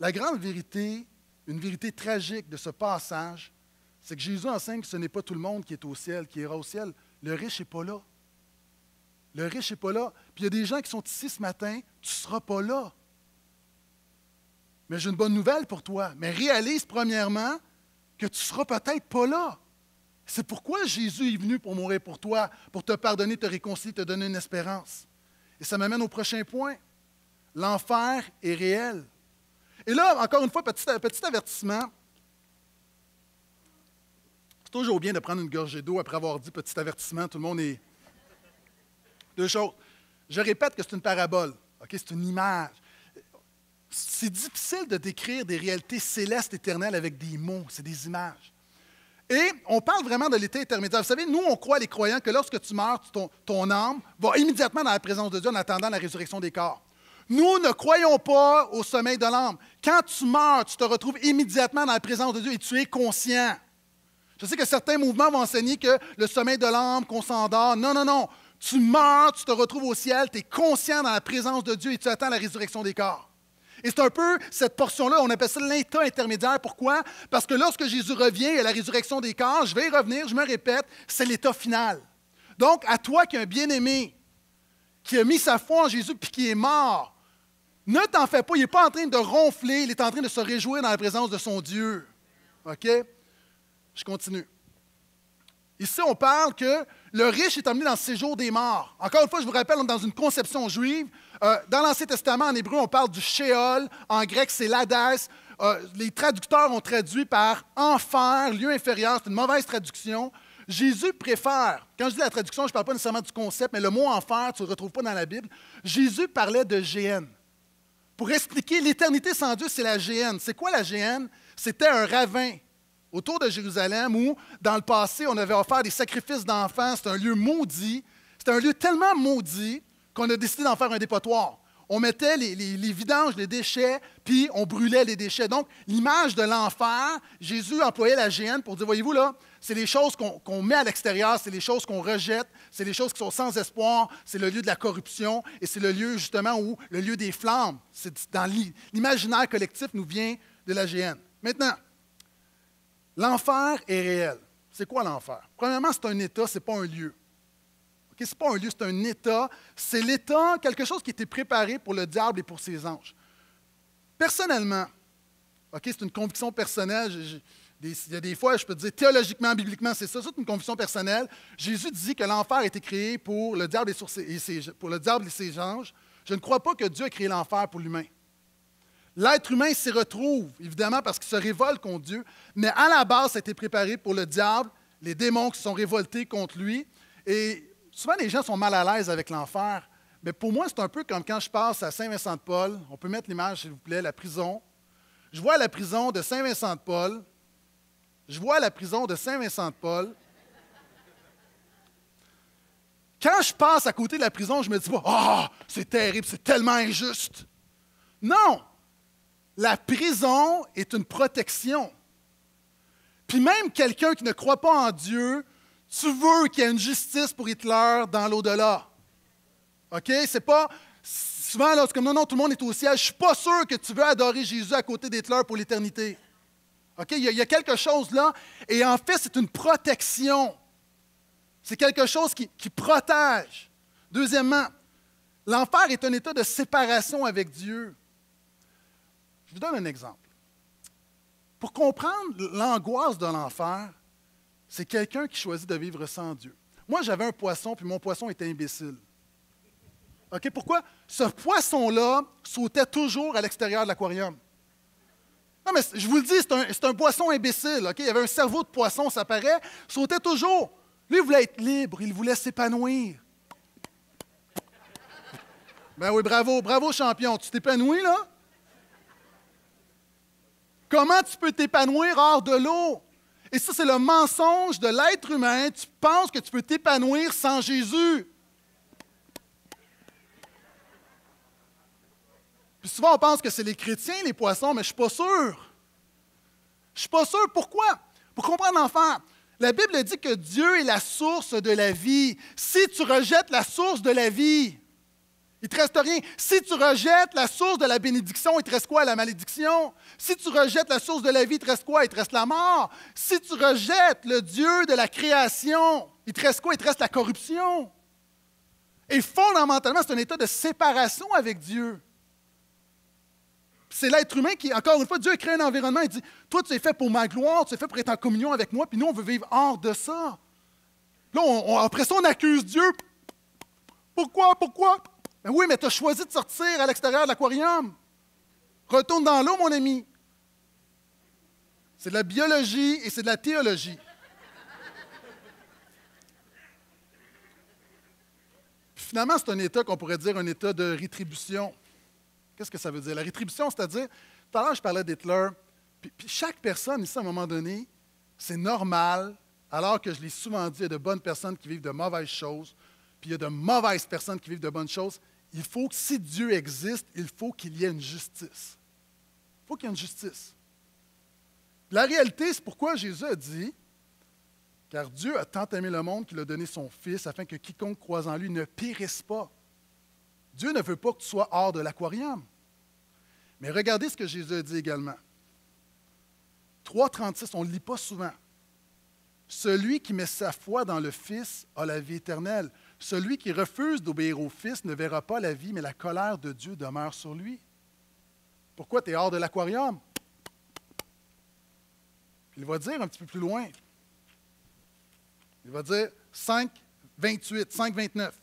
Speaker 2: la grande vérité, une vérité tragique de ce passage, c'est que Jésus enseigne que ce n'est pas tout le monde qui est au ciel, qui ira au ciel. Le riche n'est pas là. Le riche n'est pas là. Puis il y a des gens qui sont ici ce matin, tu ne seras pas là. Mais j'ai une bonne nouvelle pour toi. Mais réalise premièrement que tu ne seras peut-être pas là. C'est pourquoi Jésus est venu pour mourir pour toi, pour te pardonner, te réconcilier, te donner une espérance. Et ça m'amène au prochain point. L'enfer est réel. Et là, encore une fois, petit, avertissement. C'est toujours bien de prendre une gorgée d'eau après avoir dit petit avertissement. Tout le monde est. Deux choses. Je répète que c'est une parabole. C'est une image. C'est difficile de décrire des réalités célestes éternelles avec des mots, c'est des images. Et on parle vraiment de l'été intermédiaire. Vous savez, nous, on croit, les croyants, que lorsque tu meurs, ton, ton âme va immédiatement dans la présence de Dieu en attendant la résurrection des corps. Nous ne croyons pas au sommeil de l'âme. Quand tu meurs, tu te retrouves immédiatement dans la présence de Dieu et tu es conscient. Je sais que certains mouvements vont enseigner que le sommeil de l'âme, qu'on s'endort. Non, non, non. Tu meurs, tu te retrouves au ciel, tu es conscient dans la présence de Dieu et tu attends la résurrection des corps. Et c'est un peu cette portion-là, on appelle ça l'état intermédiaire. Pourquoi? Parce que lorsque Jésus revient à la résurrection des corps, je vais y revenir, je me répète, c'est l'état final. Donc, à toi qui es un bien-aimé, qui a mis sa foi en Jésus puis qui est mort, ne t'en fais pas, il n'est pas en train de ronfler, il est en train de se réjouir dans la présence de son Dieu. OK? Je continue. Ici, on parle que le riche est emmené dans le séjour des morts. Encore une fois, je vous rappelle, dans une conception juive. Euh, dans l'Ancien Testament, en hébreu, on parle du Sheol. En grec, c'est l'Hadès. Euh, les traducteurs ont traduit par enfer, lieu inférieur. C'est une mauvaise traduction. Jésus préfère, quand je dis la traduction, je ne parle pas nécessairement du concept, mais le mot enfer, tu ne le retrouves pas dans la Bible. Jésus parlait de GN. Pour expliquer l'éternité sans Dieu, c'est la GN. C'est quoi la GN? C'était un ravin autour de Jérusalem où, dans le passé, on avait offert des sacrifices d'enfants. C'est un lieu maudit. C'était un lieu tellement maudit qu'on a décidé d'en faire un dépotoir. On mettait les, vidanges, les déchets, puis on brûlait les déchets. Donc, l'image de l'enfer, Jésus employait la GN pour dire, voyez-vous là, c'est les choses qu'on met à l'extérieur, c'est les choses qu'on rejette, c'est les choses qui sont sans espoir, c'est le lieu de la corruption, et c'est le lieu justement où le lieu des flammes, c'est dans l'imaginaire collectif nous vient de la GN. Maintenant, L'enfer est réel. C'est quoi l'enfer? Premièrement, c'est un état, ce n'est pas un lieu. Ce n'est pas un lieu, c'est un état. C'est l'état, quelque chose qui était préparé pour le diable et pour ses anges. Personnellement, c'est une conviction personnelle. il y a des fois, je peux dire théologiquement, bibliquement, c'est ça, c'est une conviction personnelle. Jésus dit que l'enfer a été créé pour le diable et, pour le diable et ses anges. Je ne crois pas que Dieu a créé l'enfer pour l'humain. L'être humain s'y retrouve, évidemment, parce qu'il se révolte contre Dieu, mais à la base, ça a été préparé pour le diable, les démons qui se sont révoltés contre lui. Et souvent, les gens sont mal à l'aise avec l'enfer. Mais pour moi, c'est un peu comme quand je passe à Saint-Vincent-de-Paul. On peut mettre l'image, s'il vous plaît, la prison. Je vois la prison de Saint-Vincent-de-Paul. Je vois la prison de Saint-Vincent-de-Paul. Quand je passe à côté de la prison, je me dis pas, oh, c'est terrible, c'est tellement injuste. Non, la prison est une protection. Puis même quelqu'un qui ne croit pas en Dieu, tu veux qu'il y ait une justice pour Hitler dans l'au-delà. OK? C'est pas. Souvent, là, c'est comme non, non, tout le monde est au ciel. Je suis pas sûr que tu veux adorer Jésus à côté d'Hitler pour l'éternité. OK? Il y, a, quelque chose là. Et en fait, c'est une protection. C'est quelque chose qui protège. Deuxièmement, l'enfer est un état de séparation avec Dieu. Je vous donne un exemple. Pour comprendre l'angoisse de l'enfer, c'est quelqu'un qui choisit de vivre sans Dieu. Moi, j'avais un poisson, puis mon poisson était imbécile. OK, pourquoi? Ce poisson-là sautait toujours à l'extérieur de l'aquarium. Non, mais je vous le dis, c'est un, poisson imbécile. OK? Il avait un cerveau de poisson, ça paraît, sautait toujours. Lui, il voulait être libre, il voulait s'épanouir. Ben oui, bravo, bravo champion. Tu t'épanouis, là? Comment tu peux t'épanouir hors de l'eau? Et ça, c'est le mensonge de l'être humain. Tu penses que tu peux t'épanouir sans Jésus. Puis souvent, on pense que c'est les chrétiens, les poissons, mais je ne suis pas sûr. Je ne suis pas sûr. Pourquoi? Pour comprendre, enfant, la Bible dit que Dieu est la source de la vie. Si tu rejettes la source de la vie, il te reste rien. Si tu rejettes la source de la bénédiction, il te reste quoi? La malédiction. Si tu rejettes la source de la vie, il te reste quoi? Il te reste la mort. Si tu rejettes le Dieu de la création, il te reste quoi? Il te reste la corruption. Et fondamentalement, c'est un état de séparation avec Dieu. C'est l'être humain qui, encore une fois, Dieu crée un environnement et dit Toi, tu es fait pour ma gloire, tu es fait pour être en communion avec moi, puis nous, on veut vivre hors de ça. Là, après ça, on accuse Dieu. Pourquoi? Pourquoi? Ben oui, mais tu as choisi de sortir à l'extérieur de l'aquarium. Retourne dans l'eau, mon ami. C'est de la biologie et c'est de la théologie. finalement, c'est un état qu'on pourrait dire un état de rétribution. Qu'est-ce que ça veut dire? La rétribution, c'est-à-dire, tout à l'heure, je parlais d'Hitler, puis, chaque personne ici, à un moment donné, c'est normal, alors que je l'ai souvent dit, il y a de bonnes personnes qui vivent de mauvaises choses, puis il y a de mauvaises personnes qui vivent de bonnes choses il faut que si Dieu existe, il faut qu'il y ait une justice. Il faut qu'il y ait une justice. La réalité, c'est pourquoi Jésus a dit, car Dieu a tant aimé le monde qu'il a donné son Fils afin que quiconque croise en lui ne périsse pas. Dieu ne veut pas que tu sois hors de l'aquarium. Mais regardez ce que Jésus a dit également. 3.36, on ne lit pas souvent. Celui qui met sa foi dans le Fils a la vie éternelle. Celui qui refuse d'obéir au Fils ne verra pas la vie, mais la colère de Dieu demeure sur lui. Pourquoi tu es hors de l'aquarium? Il va dire un petit peu plus loin. Il va dire 5, 28, 5, 29.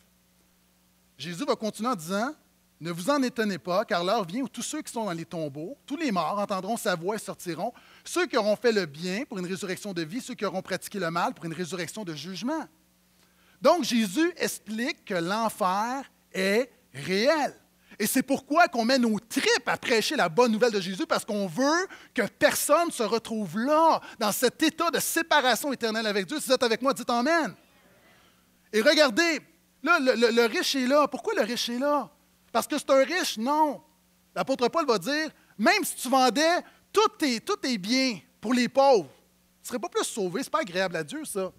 Speaker 2: Jésus va continuer en disant Ne vous en étonnez pas, car l'heure vient où tous ceux qui sont dans les tombeaux, tous les morts, entendront sa voix et sortiront. Ceux qui auront fait le bien pour une résurrection de vie, ceux qui auront pratiqué le mal pour une résurrection de jugement. Donc Jésus explique que l'enfer est réel. Et c'est pourquoi qu'on met nos tripes à prêcher la bonne nouvelle de Jésus, parce qu'on veut que personne se retrouve là, dans cet état de séparation éternelle avec Dieu. Si vous êtes avec moi, dites Amen. Et regardez, le, riche est là. Pourquoi le riche est là? Parce que c'est un riche? Non. L'apôtre Paul va dire, même si tu vendais tous tes biens pour les pauvres, tu ne serais pas plus sauvé. Ce n'est pas agréable à Dieu, ça.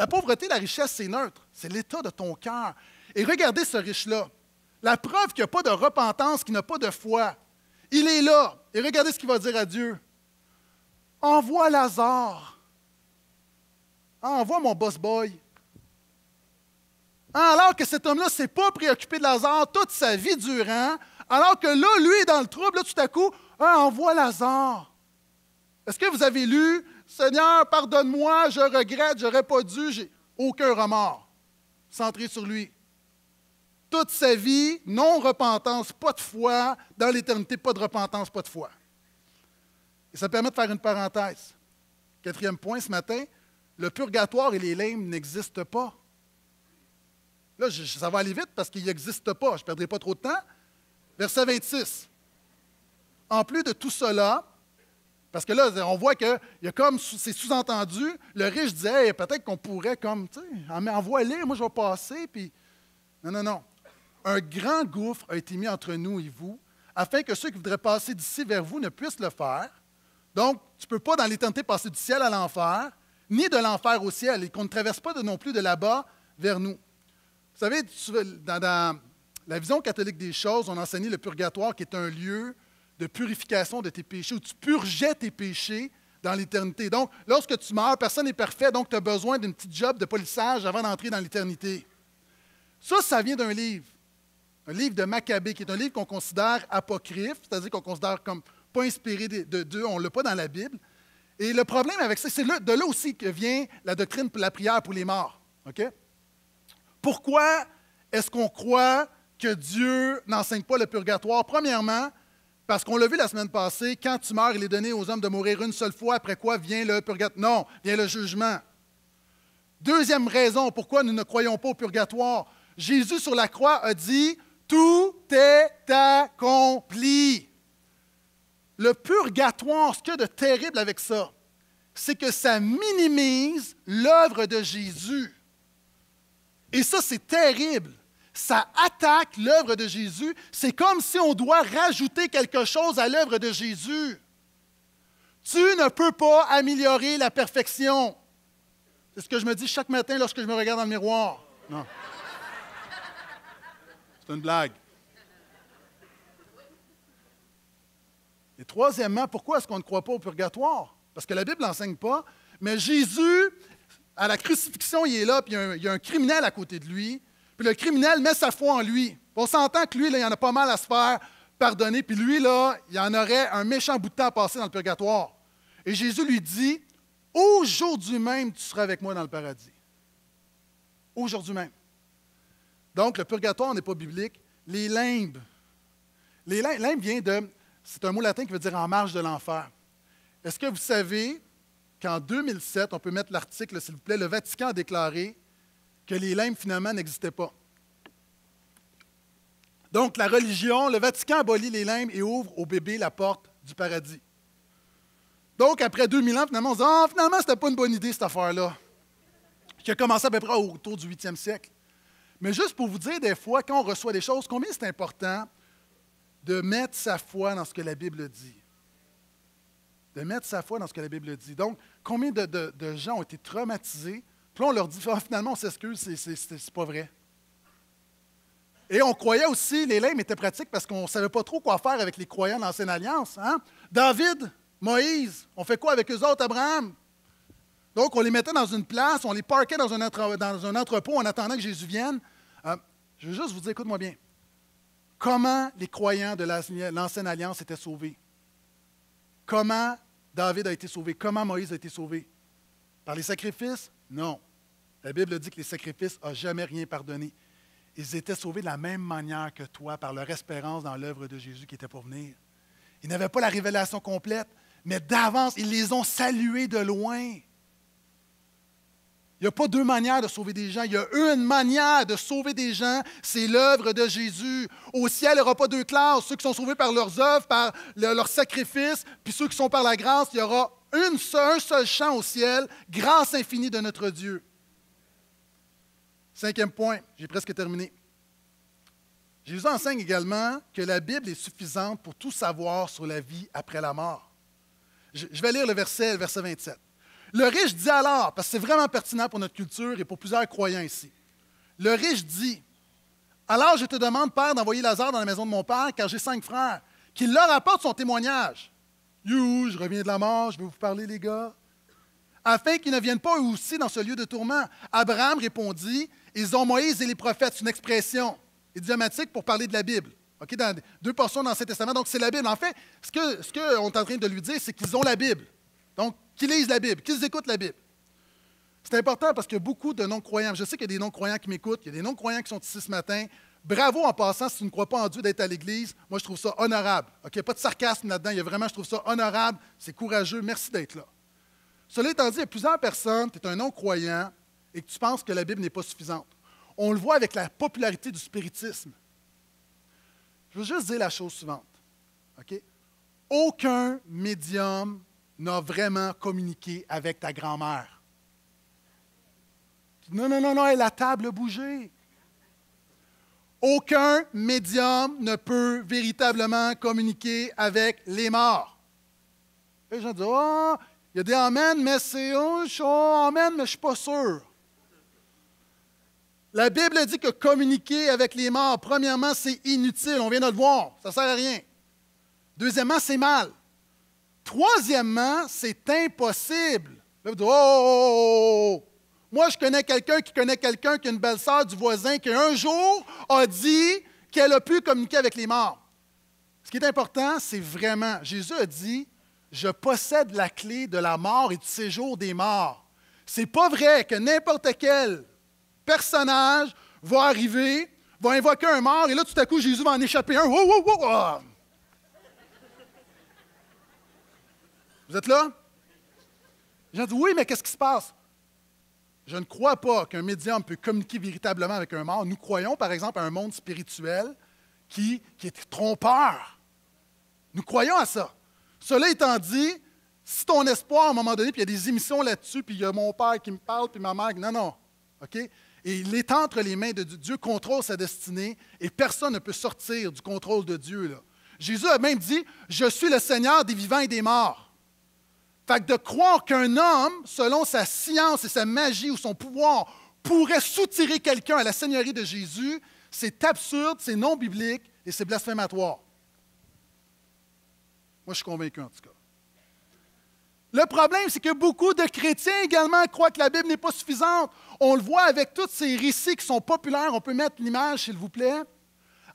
Speaker 2: La pauvreté, la richesse, c'est neutre. C'est l'état de ton cœur. Et regardez ce riche-là. La preuve qu'il n'y a pas de repentance, qu'il n'a pas de foi. Il est là. Et regardez ce qu'il va dire à Dieu. Envoie Lazare. Envoie mon boss boy. Hein, alors que cet homme-là ne s'est pas préoccupé de Lazare toute sa vie durant, alors que là, lui est dans le trouble, tout à coup, hein, envoie Lazare. Est-ce que vous avez lu Seigneur, pardonne-moi, je regrette, j'aurais pas dû, j'ai aucun remords. Centré sur lui. Toute sa vie, non repentance, pas de foi, dans l'éternité, pas de repentance, pas de foi. Et ça permet de faire une parenthèse. Quatrième point ce matin, le purgatoire et les limbes n'existent pas. Là, ça va aller vite parce qu'il n'existe pas. Je ne perdrai pas trop de temps. Verset 26. En plus de tout cela, parce que là, on voit que comme c'est sous-entendu. Le riche disait peut-être qu'on pourrait comme tu sais, envoie-les, moi je vais passer. Puis non, non, non. Un grand gouffre a été mis entre nous et vous, afin que ceux qui voudraient passer d'ici vers vous ne puissent le faire. Donc, tu ne peux pas dans l'éternité passer du ciel à l'enfer, ni de l'enfer au ciel, et qu'on ne traverse pas de non plus de là-bas vers nous. Vous savez, dans, la vision catholique des choses, on enseignait le purgatoire qui est un lieu de purification de tes péchés, où tu purges tes péchés dans l'éternité. Donc, lorsque tu meurs, personne n'est parfait, donc tu as besoin d'une petite job de polissage avant d'entrer dans l'éternité. Ça, ça vient d'un livre, un livre de Maccabée, qui est un livre qu'on considère apocryphe, c'est-à-dire qu'on considère comme pas inspiré de, Dieu, on ne l'a pas dans la Bible. Et le problème avec ça, c'est de là aussi que vient la doctrine pour la prière pour les morts. Pourquoi est-ce qu'on croit que Dieu n'enseigne pas le purgatoire? Premièrement, parce qu'on l'a vu la semaine passée, quand tu meurs, il est donné aux hommes de mourir une seule fois, après quoi vient le purgatoire. Non, vient le jugement. Deuxième raison pourquoi nous ne croyons pas au purgatoire. Jésus sur la croix a dit, tout est accompli. Le purgatoire, ce qu'il y a de terrible avec ça, c'est que ça minimise l'œuvre de Jésus. Et ça, c'est terrible ça attaque l'œuvre de Jésus. C'est comme si on doit rajouter quelque chose à l'œuvre de Jésus. Tu ne peux pas améliorer la perfection. C'est ce que je me dis chaque matin lorsque je me regarde dans le miroir. Non. C'est une blague. Et troisièmement, pourquoi est-ce qu'on ne croit pas au purgatoire? Parce que la Bible n'enseigne pas. Mais Jésus, à la crucifixion, il est là, puis il y, a un, il y a un criminel à côté de lui. Puis le criminel met sa foi en lui. On s'entend que lui, là, il en a pas mal à se faire pardonner. Puis lui, là, il en aurait un méchant bout de temps à passer dans le purgatoire. Et Jésus lui dit Aujourd'hui même, tu seras avec moi dans le paradis. Aujourd'hui même. Donc, le purgatoire n'est pas biblique. Les limbes. Les limbes, vient de. C'est un mot latin qui veut dire en marge de l'enfer. Est-ce que vous savez qu'en 2007, on peut mettre l'article, s'il vous plaît, le Vatican a déclaré que les limbes, finalement, n'existaient pas. Donc, la religion, le Vatican abolit les limbes et ouvre au bébé la porte du paradis. Donc, après 2000 ans, finalement, on se dit ah, finalement, n'était pas une bonne idée, cette affaire-là. Qui a commencé à peu près autour du 8e siècle. Mais juste pour vous dire, des fois, quand on reçoit des choses, combien c'est important de mettre sa foi dans ce que la Bible dit. De mettre sa foi dans ce que la Bible dit. Donc, combien de gens ont été traumatisés on leur dit ah, finalement, on s'excuse, c'est pas vrai. Et on croyait aussi, les lèmes étaient pratiques parce qu'on ne savait pas trop quoi faire avec les croyants de l'ancienne alliance. Hein? David, Moïse, on fait quoi avec eux autres, Abraham? Donc, on les mettait dans une place, on les parquait dans un, dans un entrepôt en attendant que Jésus vienne. Euh, je veux juste vous dire, écoute-moi bien, comment les croyants de l'ancienne alliance étaient sauvés? Comment David a été sauvé? Comment Moïse a été sauvé? Par les sacrifices? Non. La Bible dit que les sacrifices n'ont jamais rien pardonné. Ils étaient sauvés de la même manière que toi par leur espérance dans l'œuvre de Jésus qui était pour venir. Ils n'avaient pas la révélation complète, mais d'avance, ils les ont salués de loin. Il n'y a pas deux manières de sauver des gens. Il y a une manière de sauver des gens, c'est l'œuvre de Jésus. Au ciel, il n'y aura pas deux classes. Ceux qui sont sauvés par leurs œuvres, par leurs sacrifices, puis ceux qui sont par la grâce, il y aura une un seul chant au ciel, grâce infinie de notre Dieu. Cinquième point, j'ai presque terminé. Jésus enseigne également que la Bible est suffisante pour tout savoir sur la vie après la mort. Je vais lire le verset, le verset 27. Le riche dit alors, parce que c'est vraiment pertinent pour notre culture et pour plusieurs croyants ici. Le riche dit Alors je te demande, Père, d'envoyer Lazare dans la maison de mon père, car j'ai cinq frères, qu'il leur apporte son témoignage. You, je reviens de la mort, je vais vous parler, les gars. Afin qu'ils ne viennent pas eux aussi dans ce lieu de tourment. Abraham répondit ils ont Moïse et les prophètes, c'est une expression idiomatique pour parler de la Bible. dans deux portions dans l'Ancien Testament, donc c'est la Bible. En fait, ce qu'on que est en train de lui dire, c'est qu'ils ont la Bible. Donc, qu'ils lisent la Bible, qu'ils écoutent la Bible. C'est important parce que beaucoup de non-croyants, je sais qu'il y a des non-croyants qui m'écoutent, il y a des non-croyants qui sont ici ce matin. Bravo en passant si tu ne crois pas en Dieu d'être à l'Église. Moi, je trouve ça honorable. OK, pas de sarcasme là-dedans. Il y a vraiment, je trouve ça honorable. C'est courageux. Merci d'être là. Cela étant dit, il y a plusieurs personnes, tu es un non-croyant, et que tu penses que la Bible n'est pas suffisante. On le voit avec la popularité du spiritisme. Je veux juste dire la chose suivante. Aucun médium n'a vraiment communiqué avec ta grand-mère. Non, non, non, non, la table a bougé. Aucun médium ne peut véritablement communiquer avec les morts. Les gens disent, oh, il y a des amens, mais c'est, un oh, amen, mais je ne suis pas sûr. La Bible dit que communiquer avec les morts, premièrement, c'est inutile, on vient de le voir, ça ne sert à rien. Deuxièmement, c'est mal. Troisièmement, c'est impossible. Là, vous oh, oh, oh, oh, Moi, je connais quelqu'un qui connaît quelqu'un qui a une belle-sœur du voisin qui un jour a dit qu'elle a pu communiquer avec les morts. Ce qui est important, c'est vraiment, Jésus a dit, je possède la clé de la mort et du séjour des morts. C'est pas vrai que n'importe quel personnage va arriver, va invoquer un mort, et là, tout à coup, Jésus va en échapper un. Vous êtes là? J'ai dit, oui, mais qu'est-ce qui se passe? Je ne crois pas qu'un médium peut communiquer véritablement avec un mort. Nous croyons, par exemple, à un monde spirituel qui, qui est trompeur. Nous croyons à ça. Cela étant dit, si ton espoir, à un moment donné, puis il y a des émissions là-dessus, puis il y a mon père qui me parle, puis ma mère, non, non, OK? et il est entre les mains de Dieu. contrôle sa destinée et personne ne peut sortir du contrôle de Dieu. Jésus a même dit Je suis le Seigneur des vivants et des morts. Fait que de croire qu'un homme, selon sa science et sa magie ou son pouvoir, pourrait soutirer quelqu'un à la seigneurie de Jésus, c'est absurde, c'est non biblique et c'est blasphématoire. Moi, je suis convaincu en tout cas. Le problème, c'est que beaucoup de chrétiens également croient que la Bible n'est pas suffisante. On le voit avec tous ces récits qui sont populaires. On peut mettre l'image, s'il vous plaît.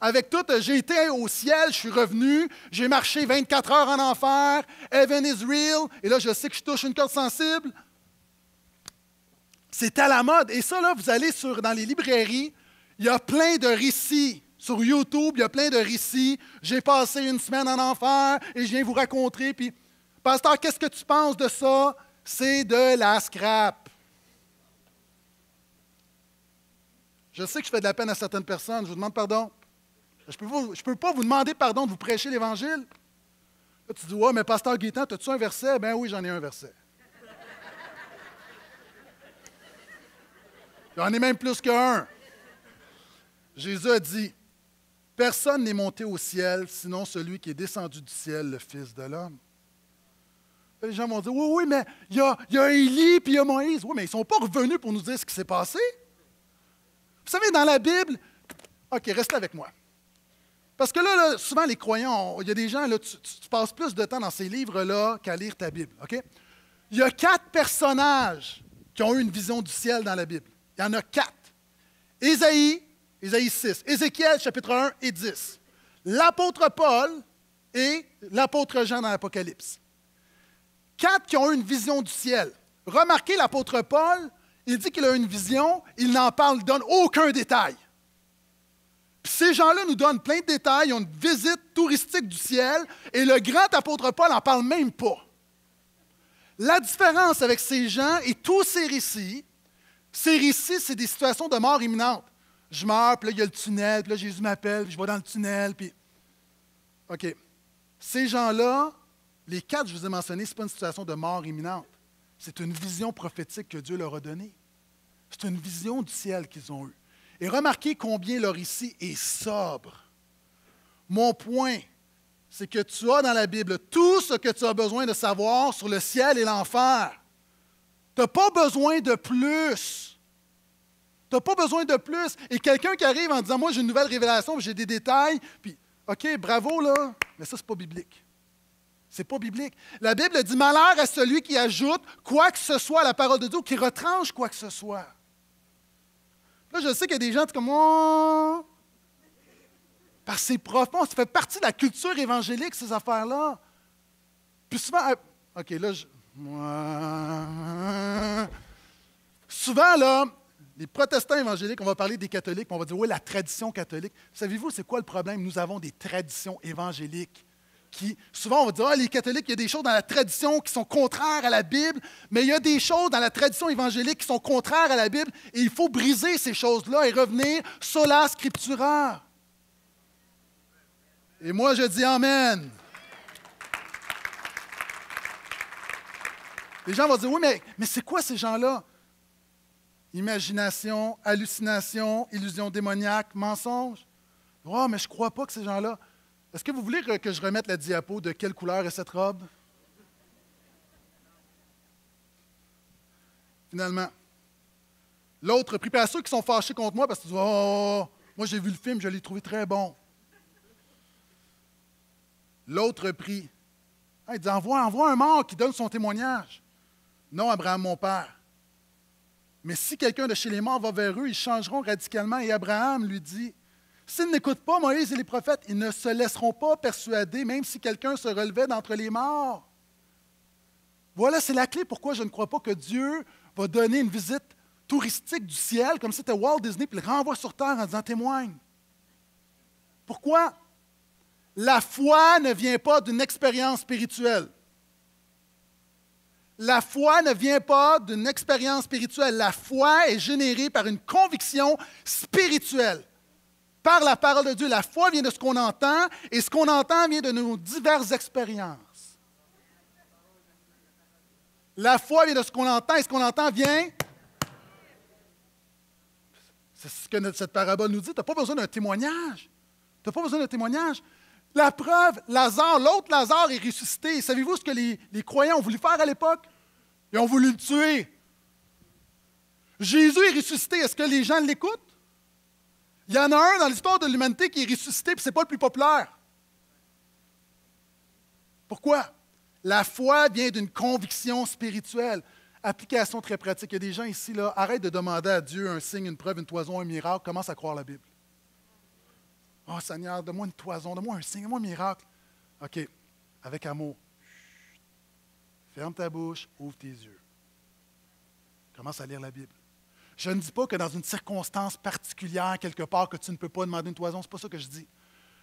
Speaker 2: Avec tout, euh, j'ai été au ciel, je suis revenu, j'ai marché 24 heures en enfer, heaven is real, et là, je sais que je touche une corde sensible. C'est à la mode. Et ça, là, vous allez sur, dans les librairies, il y a plein de récits. Sur YouTube, il y a plein de récits. J'ai passé une semaine en enfer et je viens vous raconter. Puis, pasteur, qu'est-ce que tu penses de ça? C'est de la scrap. Je sais que je fais de la peine à certaines personnes, je vous demande pardon. Je ne peux, pas vous demander pardon de vous prêcher l'Évangile. tu dis, ouais, mais pasteur tu as-tu un verset? Ben oui, j'en ai un verset. en ai même plus qu'un. Jésus a dit, Personne n'est monté au ciel, sinon celui qui est descendu du ciel, le Fils de l'homme. Les gens vont dire, oui, oui, mais il y a, Élie puis il y a Moïse. Oui, mais ils ne sont pas revenus pour nous dire ce qui s'est passé. Vous savez, dans la Bible, OK, restez avec moi. Parce que là, souvent, les croyants, il y a des gens, là, tu, passes plus de temps dans ces livres-là qu'à lire ta Bible. OK? Il y a quatre personnages qui ont eu une vision du ciel dans la Bible. Il y en a quatre. Ésaïe, Ésaïe 6, Ézéchiel, chapitre 1 et 10. L'apôtre Paul et l'apôtre Jean dans l'Apocalypse. Quatre qui ont eu une vision du ciel. Remarquez, l'apôtre Paul, il dit qu'il a une vision, il n'en parle, il ne donne aucun détail. Puis ces gens-là nous donnent plein de détails, ils ont une visite touristique du ciel, et le grand apôtre Paul n'en parle même pas. La différence avec ces gens et tous ces récits, ces récits, c'est des situations de mort imminente. Je meurs, puis là, il y a le tunnel, puis là, Jésus m'appelle, puis je vais dans le tunnel, OK. Ces gens-là, les quatre que je vous ai mentionnés, ce n'est pas une situation de mort imminente. C'est une vision prophétique que Dieu leur a donnée. C'est une vision du ciel qu'ils ont eue. Et remarquez combien leur ici est sobre. Mon point, c'est que tu as dans la Bible tout ce que tu as besoin de savoir sur le ciel et l'enfer. Tu n'as pas besoin de plus. Tu n'as pas besoin de plus. Et quelqu'un qui arrive en disant, moi j'ai une nouvelle révélation, j'ai des détails, puis, OK, bravo là, mais ça, ce n'est pas biblique. C'est pas biblique. La Bible dit malheur à celui qui ajoute quoi que ce soit à la parole de Dieu, qui retranche quoi que ce soit. Là, je sais qu'il y a des gens comme moi. Oh! Parce que c'est profond, ça fait partie de la culture évangélique, ces affaires-là. Puis souvent, euh, OK, là, je. Souvent, là, les protestants évangéliques, on va parler des catholiques, on va dire, oui, la tradition catholique. Savez-vous, c'est quoi le problème? Nous avons des traditions évangéliques souvent, on va dire, ah, les catholiques, il y a des choses dans la tradition qui sont contraires à la Bible, mais il y a des choses dans la tradition évangélique qui sont contraires à la Bible, et il faut briser ces choses-là et revenir sola scriptura. Et moi, je dis Amen. Les gens vont dire, oui, mais, mais c'est quoi ces gens-là? Imagination, hallucination, illusion démoniaque, mensonge. Oh, mais je ne crois pas que ces gens-là. Est-ce que vous voulez que je remette la diapo de quelle couleur est cette robe? Finalement. L'autre prie. à ceux qui sont fâchés contre moi parce qu'ils disent oh, oh, oh, oh, moi j'ai vu le film, je l'ai trouvé très bon. L'autre prie. Hein, il dit envoie, envoie un mort qui donne son témoignage. Non, Abraham, mon père. Mais si quelqu'un de chez les morts va vers eux, ils changeront radicalement. Et Abraham lui dit S'ils n'écoutent pas Moïse et les prophètes, ils ne se laisseront pas persuader, même si quelqu'un se relevait d'entre les morts. Voilà, c'est la clé pourquoi je ne crois pas que Dieu va donner une visite touristique du ciel, comme si c'était Walt Disney, puis le renvoie sur terre en disant témoigne. Pourquoi? La foi ne vient pas d'une expérience spirituelle. La foi ne vient pas d'une expérience spirituelle. La foi est générée par une conviction spirituelle par la parole de Dieu. La foi vient de ce qu'on entend et ce qu'on entend vient de nos diverses expériences. La foi vient de ce qu'on entend et ce qu'on entend vient... C'est ce que cette parabole nous dit. Tu n'as pas besoin d'un témoignage. Tu n'as pas besoin d'un témoignage. La preuve, Lazare, l'autre Lazare est ressuscité. Savez-vous ce que les, croyants ont voulu faire à l'époque? Ils ont voulu le tuer. Jésus est ressuscité. Est-ce que les gens l'écoutent? Il y en a un dans l'histoire de l'humanité qui est ressuscité, puis ce n'est pas le plus populaire. Pourquoi? La foi vient d'une conviction spirituelle. Application très pratique. Il y a des gens ici, là, arrête de demander à Dieu un signe, une preuve, une toison, un miracle. Commence à croire la Bible. Oh Seigneur, donne-moi une toison, donne-moi un signe, donne-moi un miracle. OK, avec amour. Ferme ta bouche, ouvre tes yeux. Commence à lire la Bible. Je ne dis pas que dans une circonstance particulière, quelque part, que tu ne peux pas demander une toison. Ce n'est pas ça que je dis.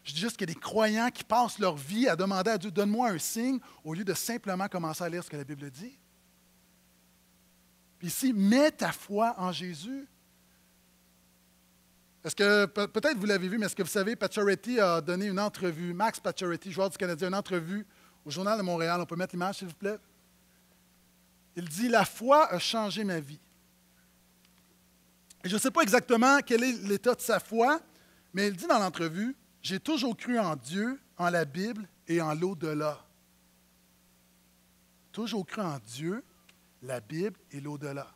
Speaker 2: Je dis juste qu'il y a des croyants qui passent leur vie à demander à Dieu, donne-moi un signe, au lieu de simplement commencer à lire ce que la Bible dit. Puis ici, mets ta foi en Jésus. Est-ce que, peut-être vous l'avez vu, mais est-ce que vous savez, Pacioretty a donné une entrevue, Max Pacioretty, joueur du Canadien, une entrevue au Journal de Montréal. On peut mettre l'image, s'il vous plaît? Il dit, la foi a changé ma vie je ne sais pas exactement quel est l'état de sa foi, mais il dit dans l'entrevue, j'ai toujours cru en Dieu, en la Bible et en l'au-delà. Toujours cru en Dieu, la Bible et l'au-delà.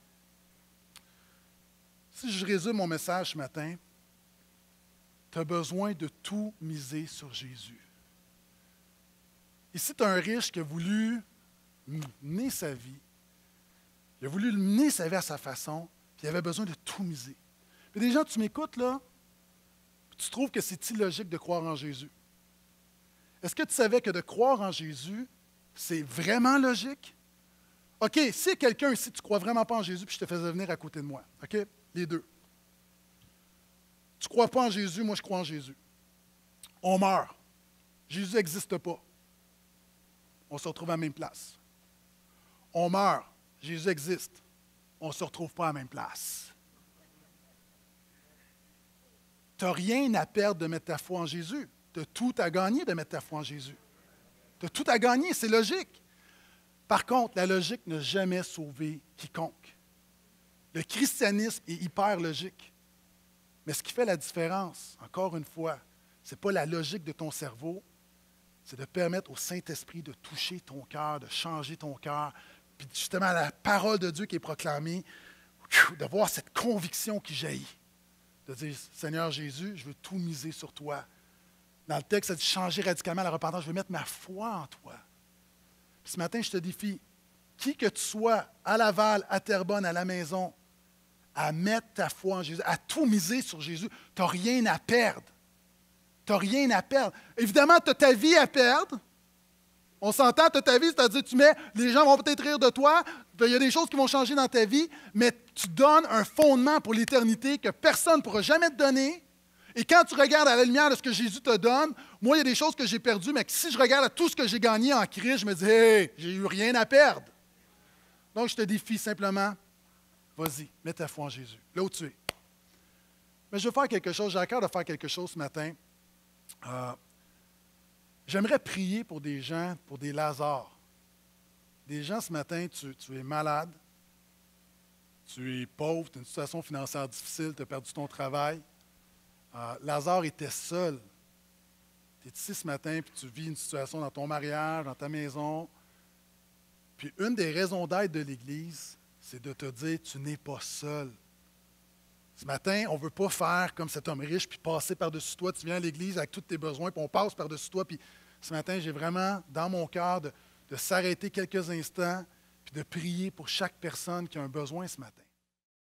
Speaker 2: Si je résume mon message ce matin, tu as besoin de tout miser sur Jésus. si tu as un riche qui a voulu mener sa vie. Il a voulu mener sa vie à sa façon. Puis il avait besoin de tout miser. Puis des gens, tu m'écoutes là, tu trouves que c'est illogique de croire en Jésus. Est-ce que tu savais que de croire en Jésus, c'est vraiment logique? OK, si quelqu'un ici, tu ne crois vraiment pas en Jésus, puis je te faisais venir à côté de moi. OK? Les deux. Tu ne crois pas en Jésus, moi je crois en Jésus. On meurt. Jésus n'existe pas. On se retrouve à la même place. On meurt. Jésus existe on ne se retrouve pas à la même place. Tu n'as rien à perdre de mettre ta foi en Jésus. Tu as tout à gagner de mettre ta foi en Jésus. Tu as tout à gagner, c'est logique. Par contre, la logique n'a jamais sauvé quiconque. Le christianisme est hyper logique. Mais ce qui fait la différence, encore une fois, ce n'est pas la logique de ton cerveau, c'est de permettre au Saint-Esprit de toucher ton cœur, de changer ton cœur, puis justement la parole de Dieu qui est proclamée, de voir cette conviction qui jaillit, de dire Seigneur Jésus, je veux tout miser sur toi. Dans le texte, ça dit changer radicalement la repentance, je veux mettre ma foi en toi. ce matin, je te défie, qui que tu sois, à Laval, à Terrebonne, à la maison, à mettre ta foi en Jésus, à tout miser sur Jésus, tu n'as rien à perdre. Tu n'as rien à perdre. Évidemment, tu as ta vie à perdre, on s'entend, toute ta vie, c'est-à-dire tu mets, les gens vont peut-être rire de toi, il y a des choses qui vont changer dans ta vie, mais tu donnes un fondement pour l'éternité que personne ne pourra jamais te donner. Et quand tu regardes à la lumière de ce que Jésus te donne, moi, il y a des choses que j'ai perdues, mais si je regarde à tout ce que j'ai gagné en Christ, je me dis, j'ai eu rien à perdre. Donc, je te défie simplement, vas-y, mets ta foi en Jésus, là où tu es. Mais je veux faire quelque chose, j'ai à de faire quelque chose ce matin. Euh, J'aimerais prier pour des gens, pour des Lazars. Des gens, ce matin, tu, es malade, tu es pauvre, tu as une situation financière difficile, tu as perdu ton travail. Euh, Lazare était seul. Tu es ici ce matin, puis tu vis une situation dans ton mariage, dans ta maison. Puis une des raisons d'être de l'Église, c'est de te dire, tu n'es pas seul. Ce matin, on ne veut pas faire comme cet homme riche, puis passer par-dessus toi. Tu viens à l'Église avec tous tes besoins, puis on passe par-dessus toi. Puis ce matin, j'ai vraiment dans mon cœur de, de s'arrêter quelques instants, puis de prier pour chaque personne qui a un besoin ce matin.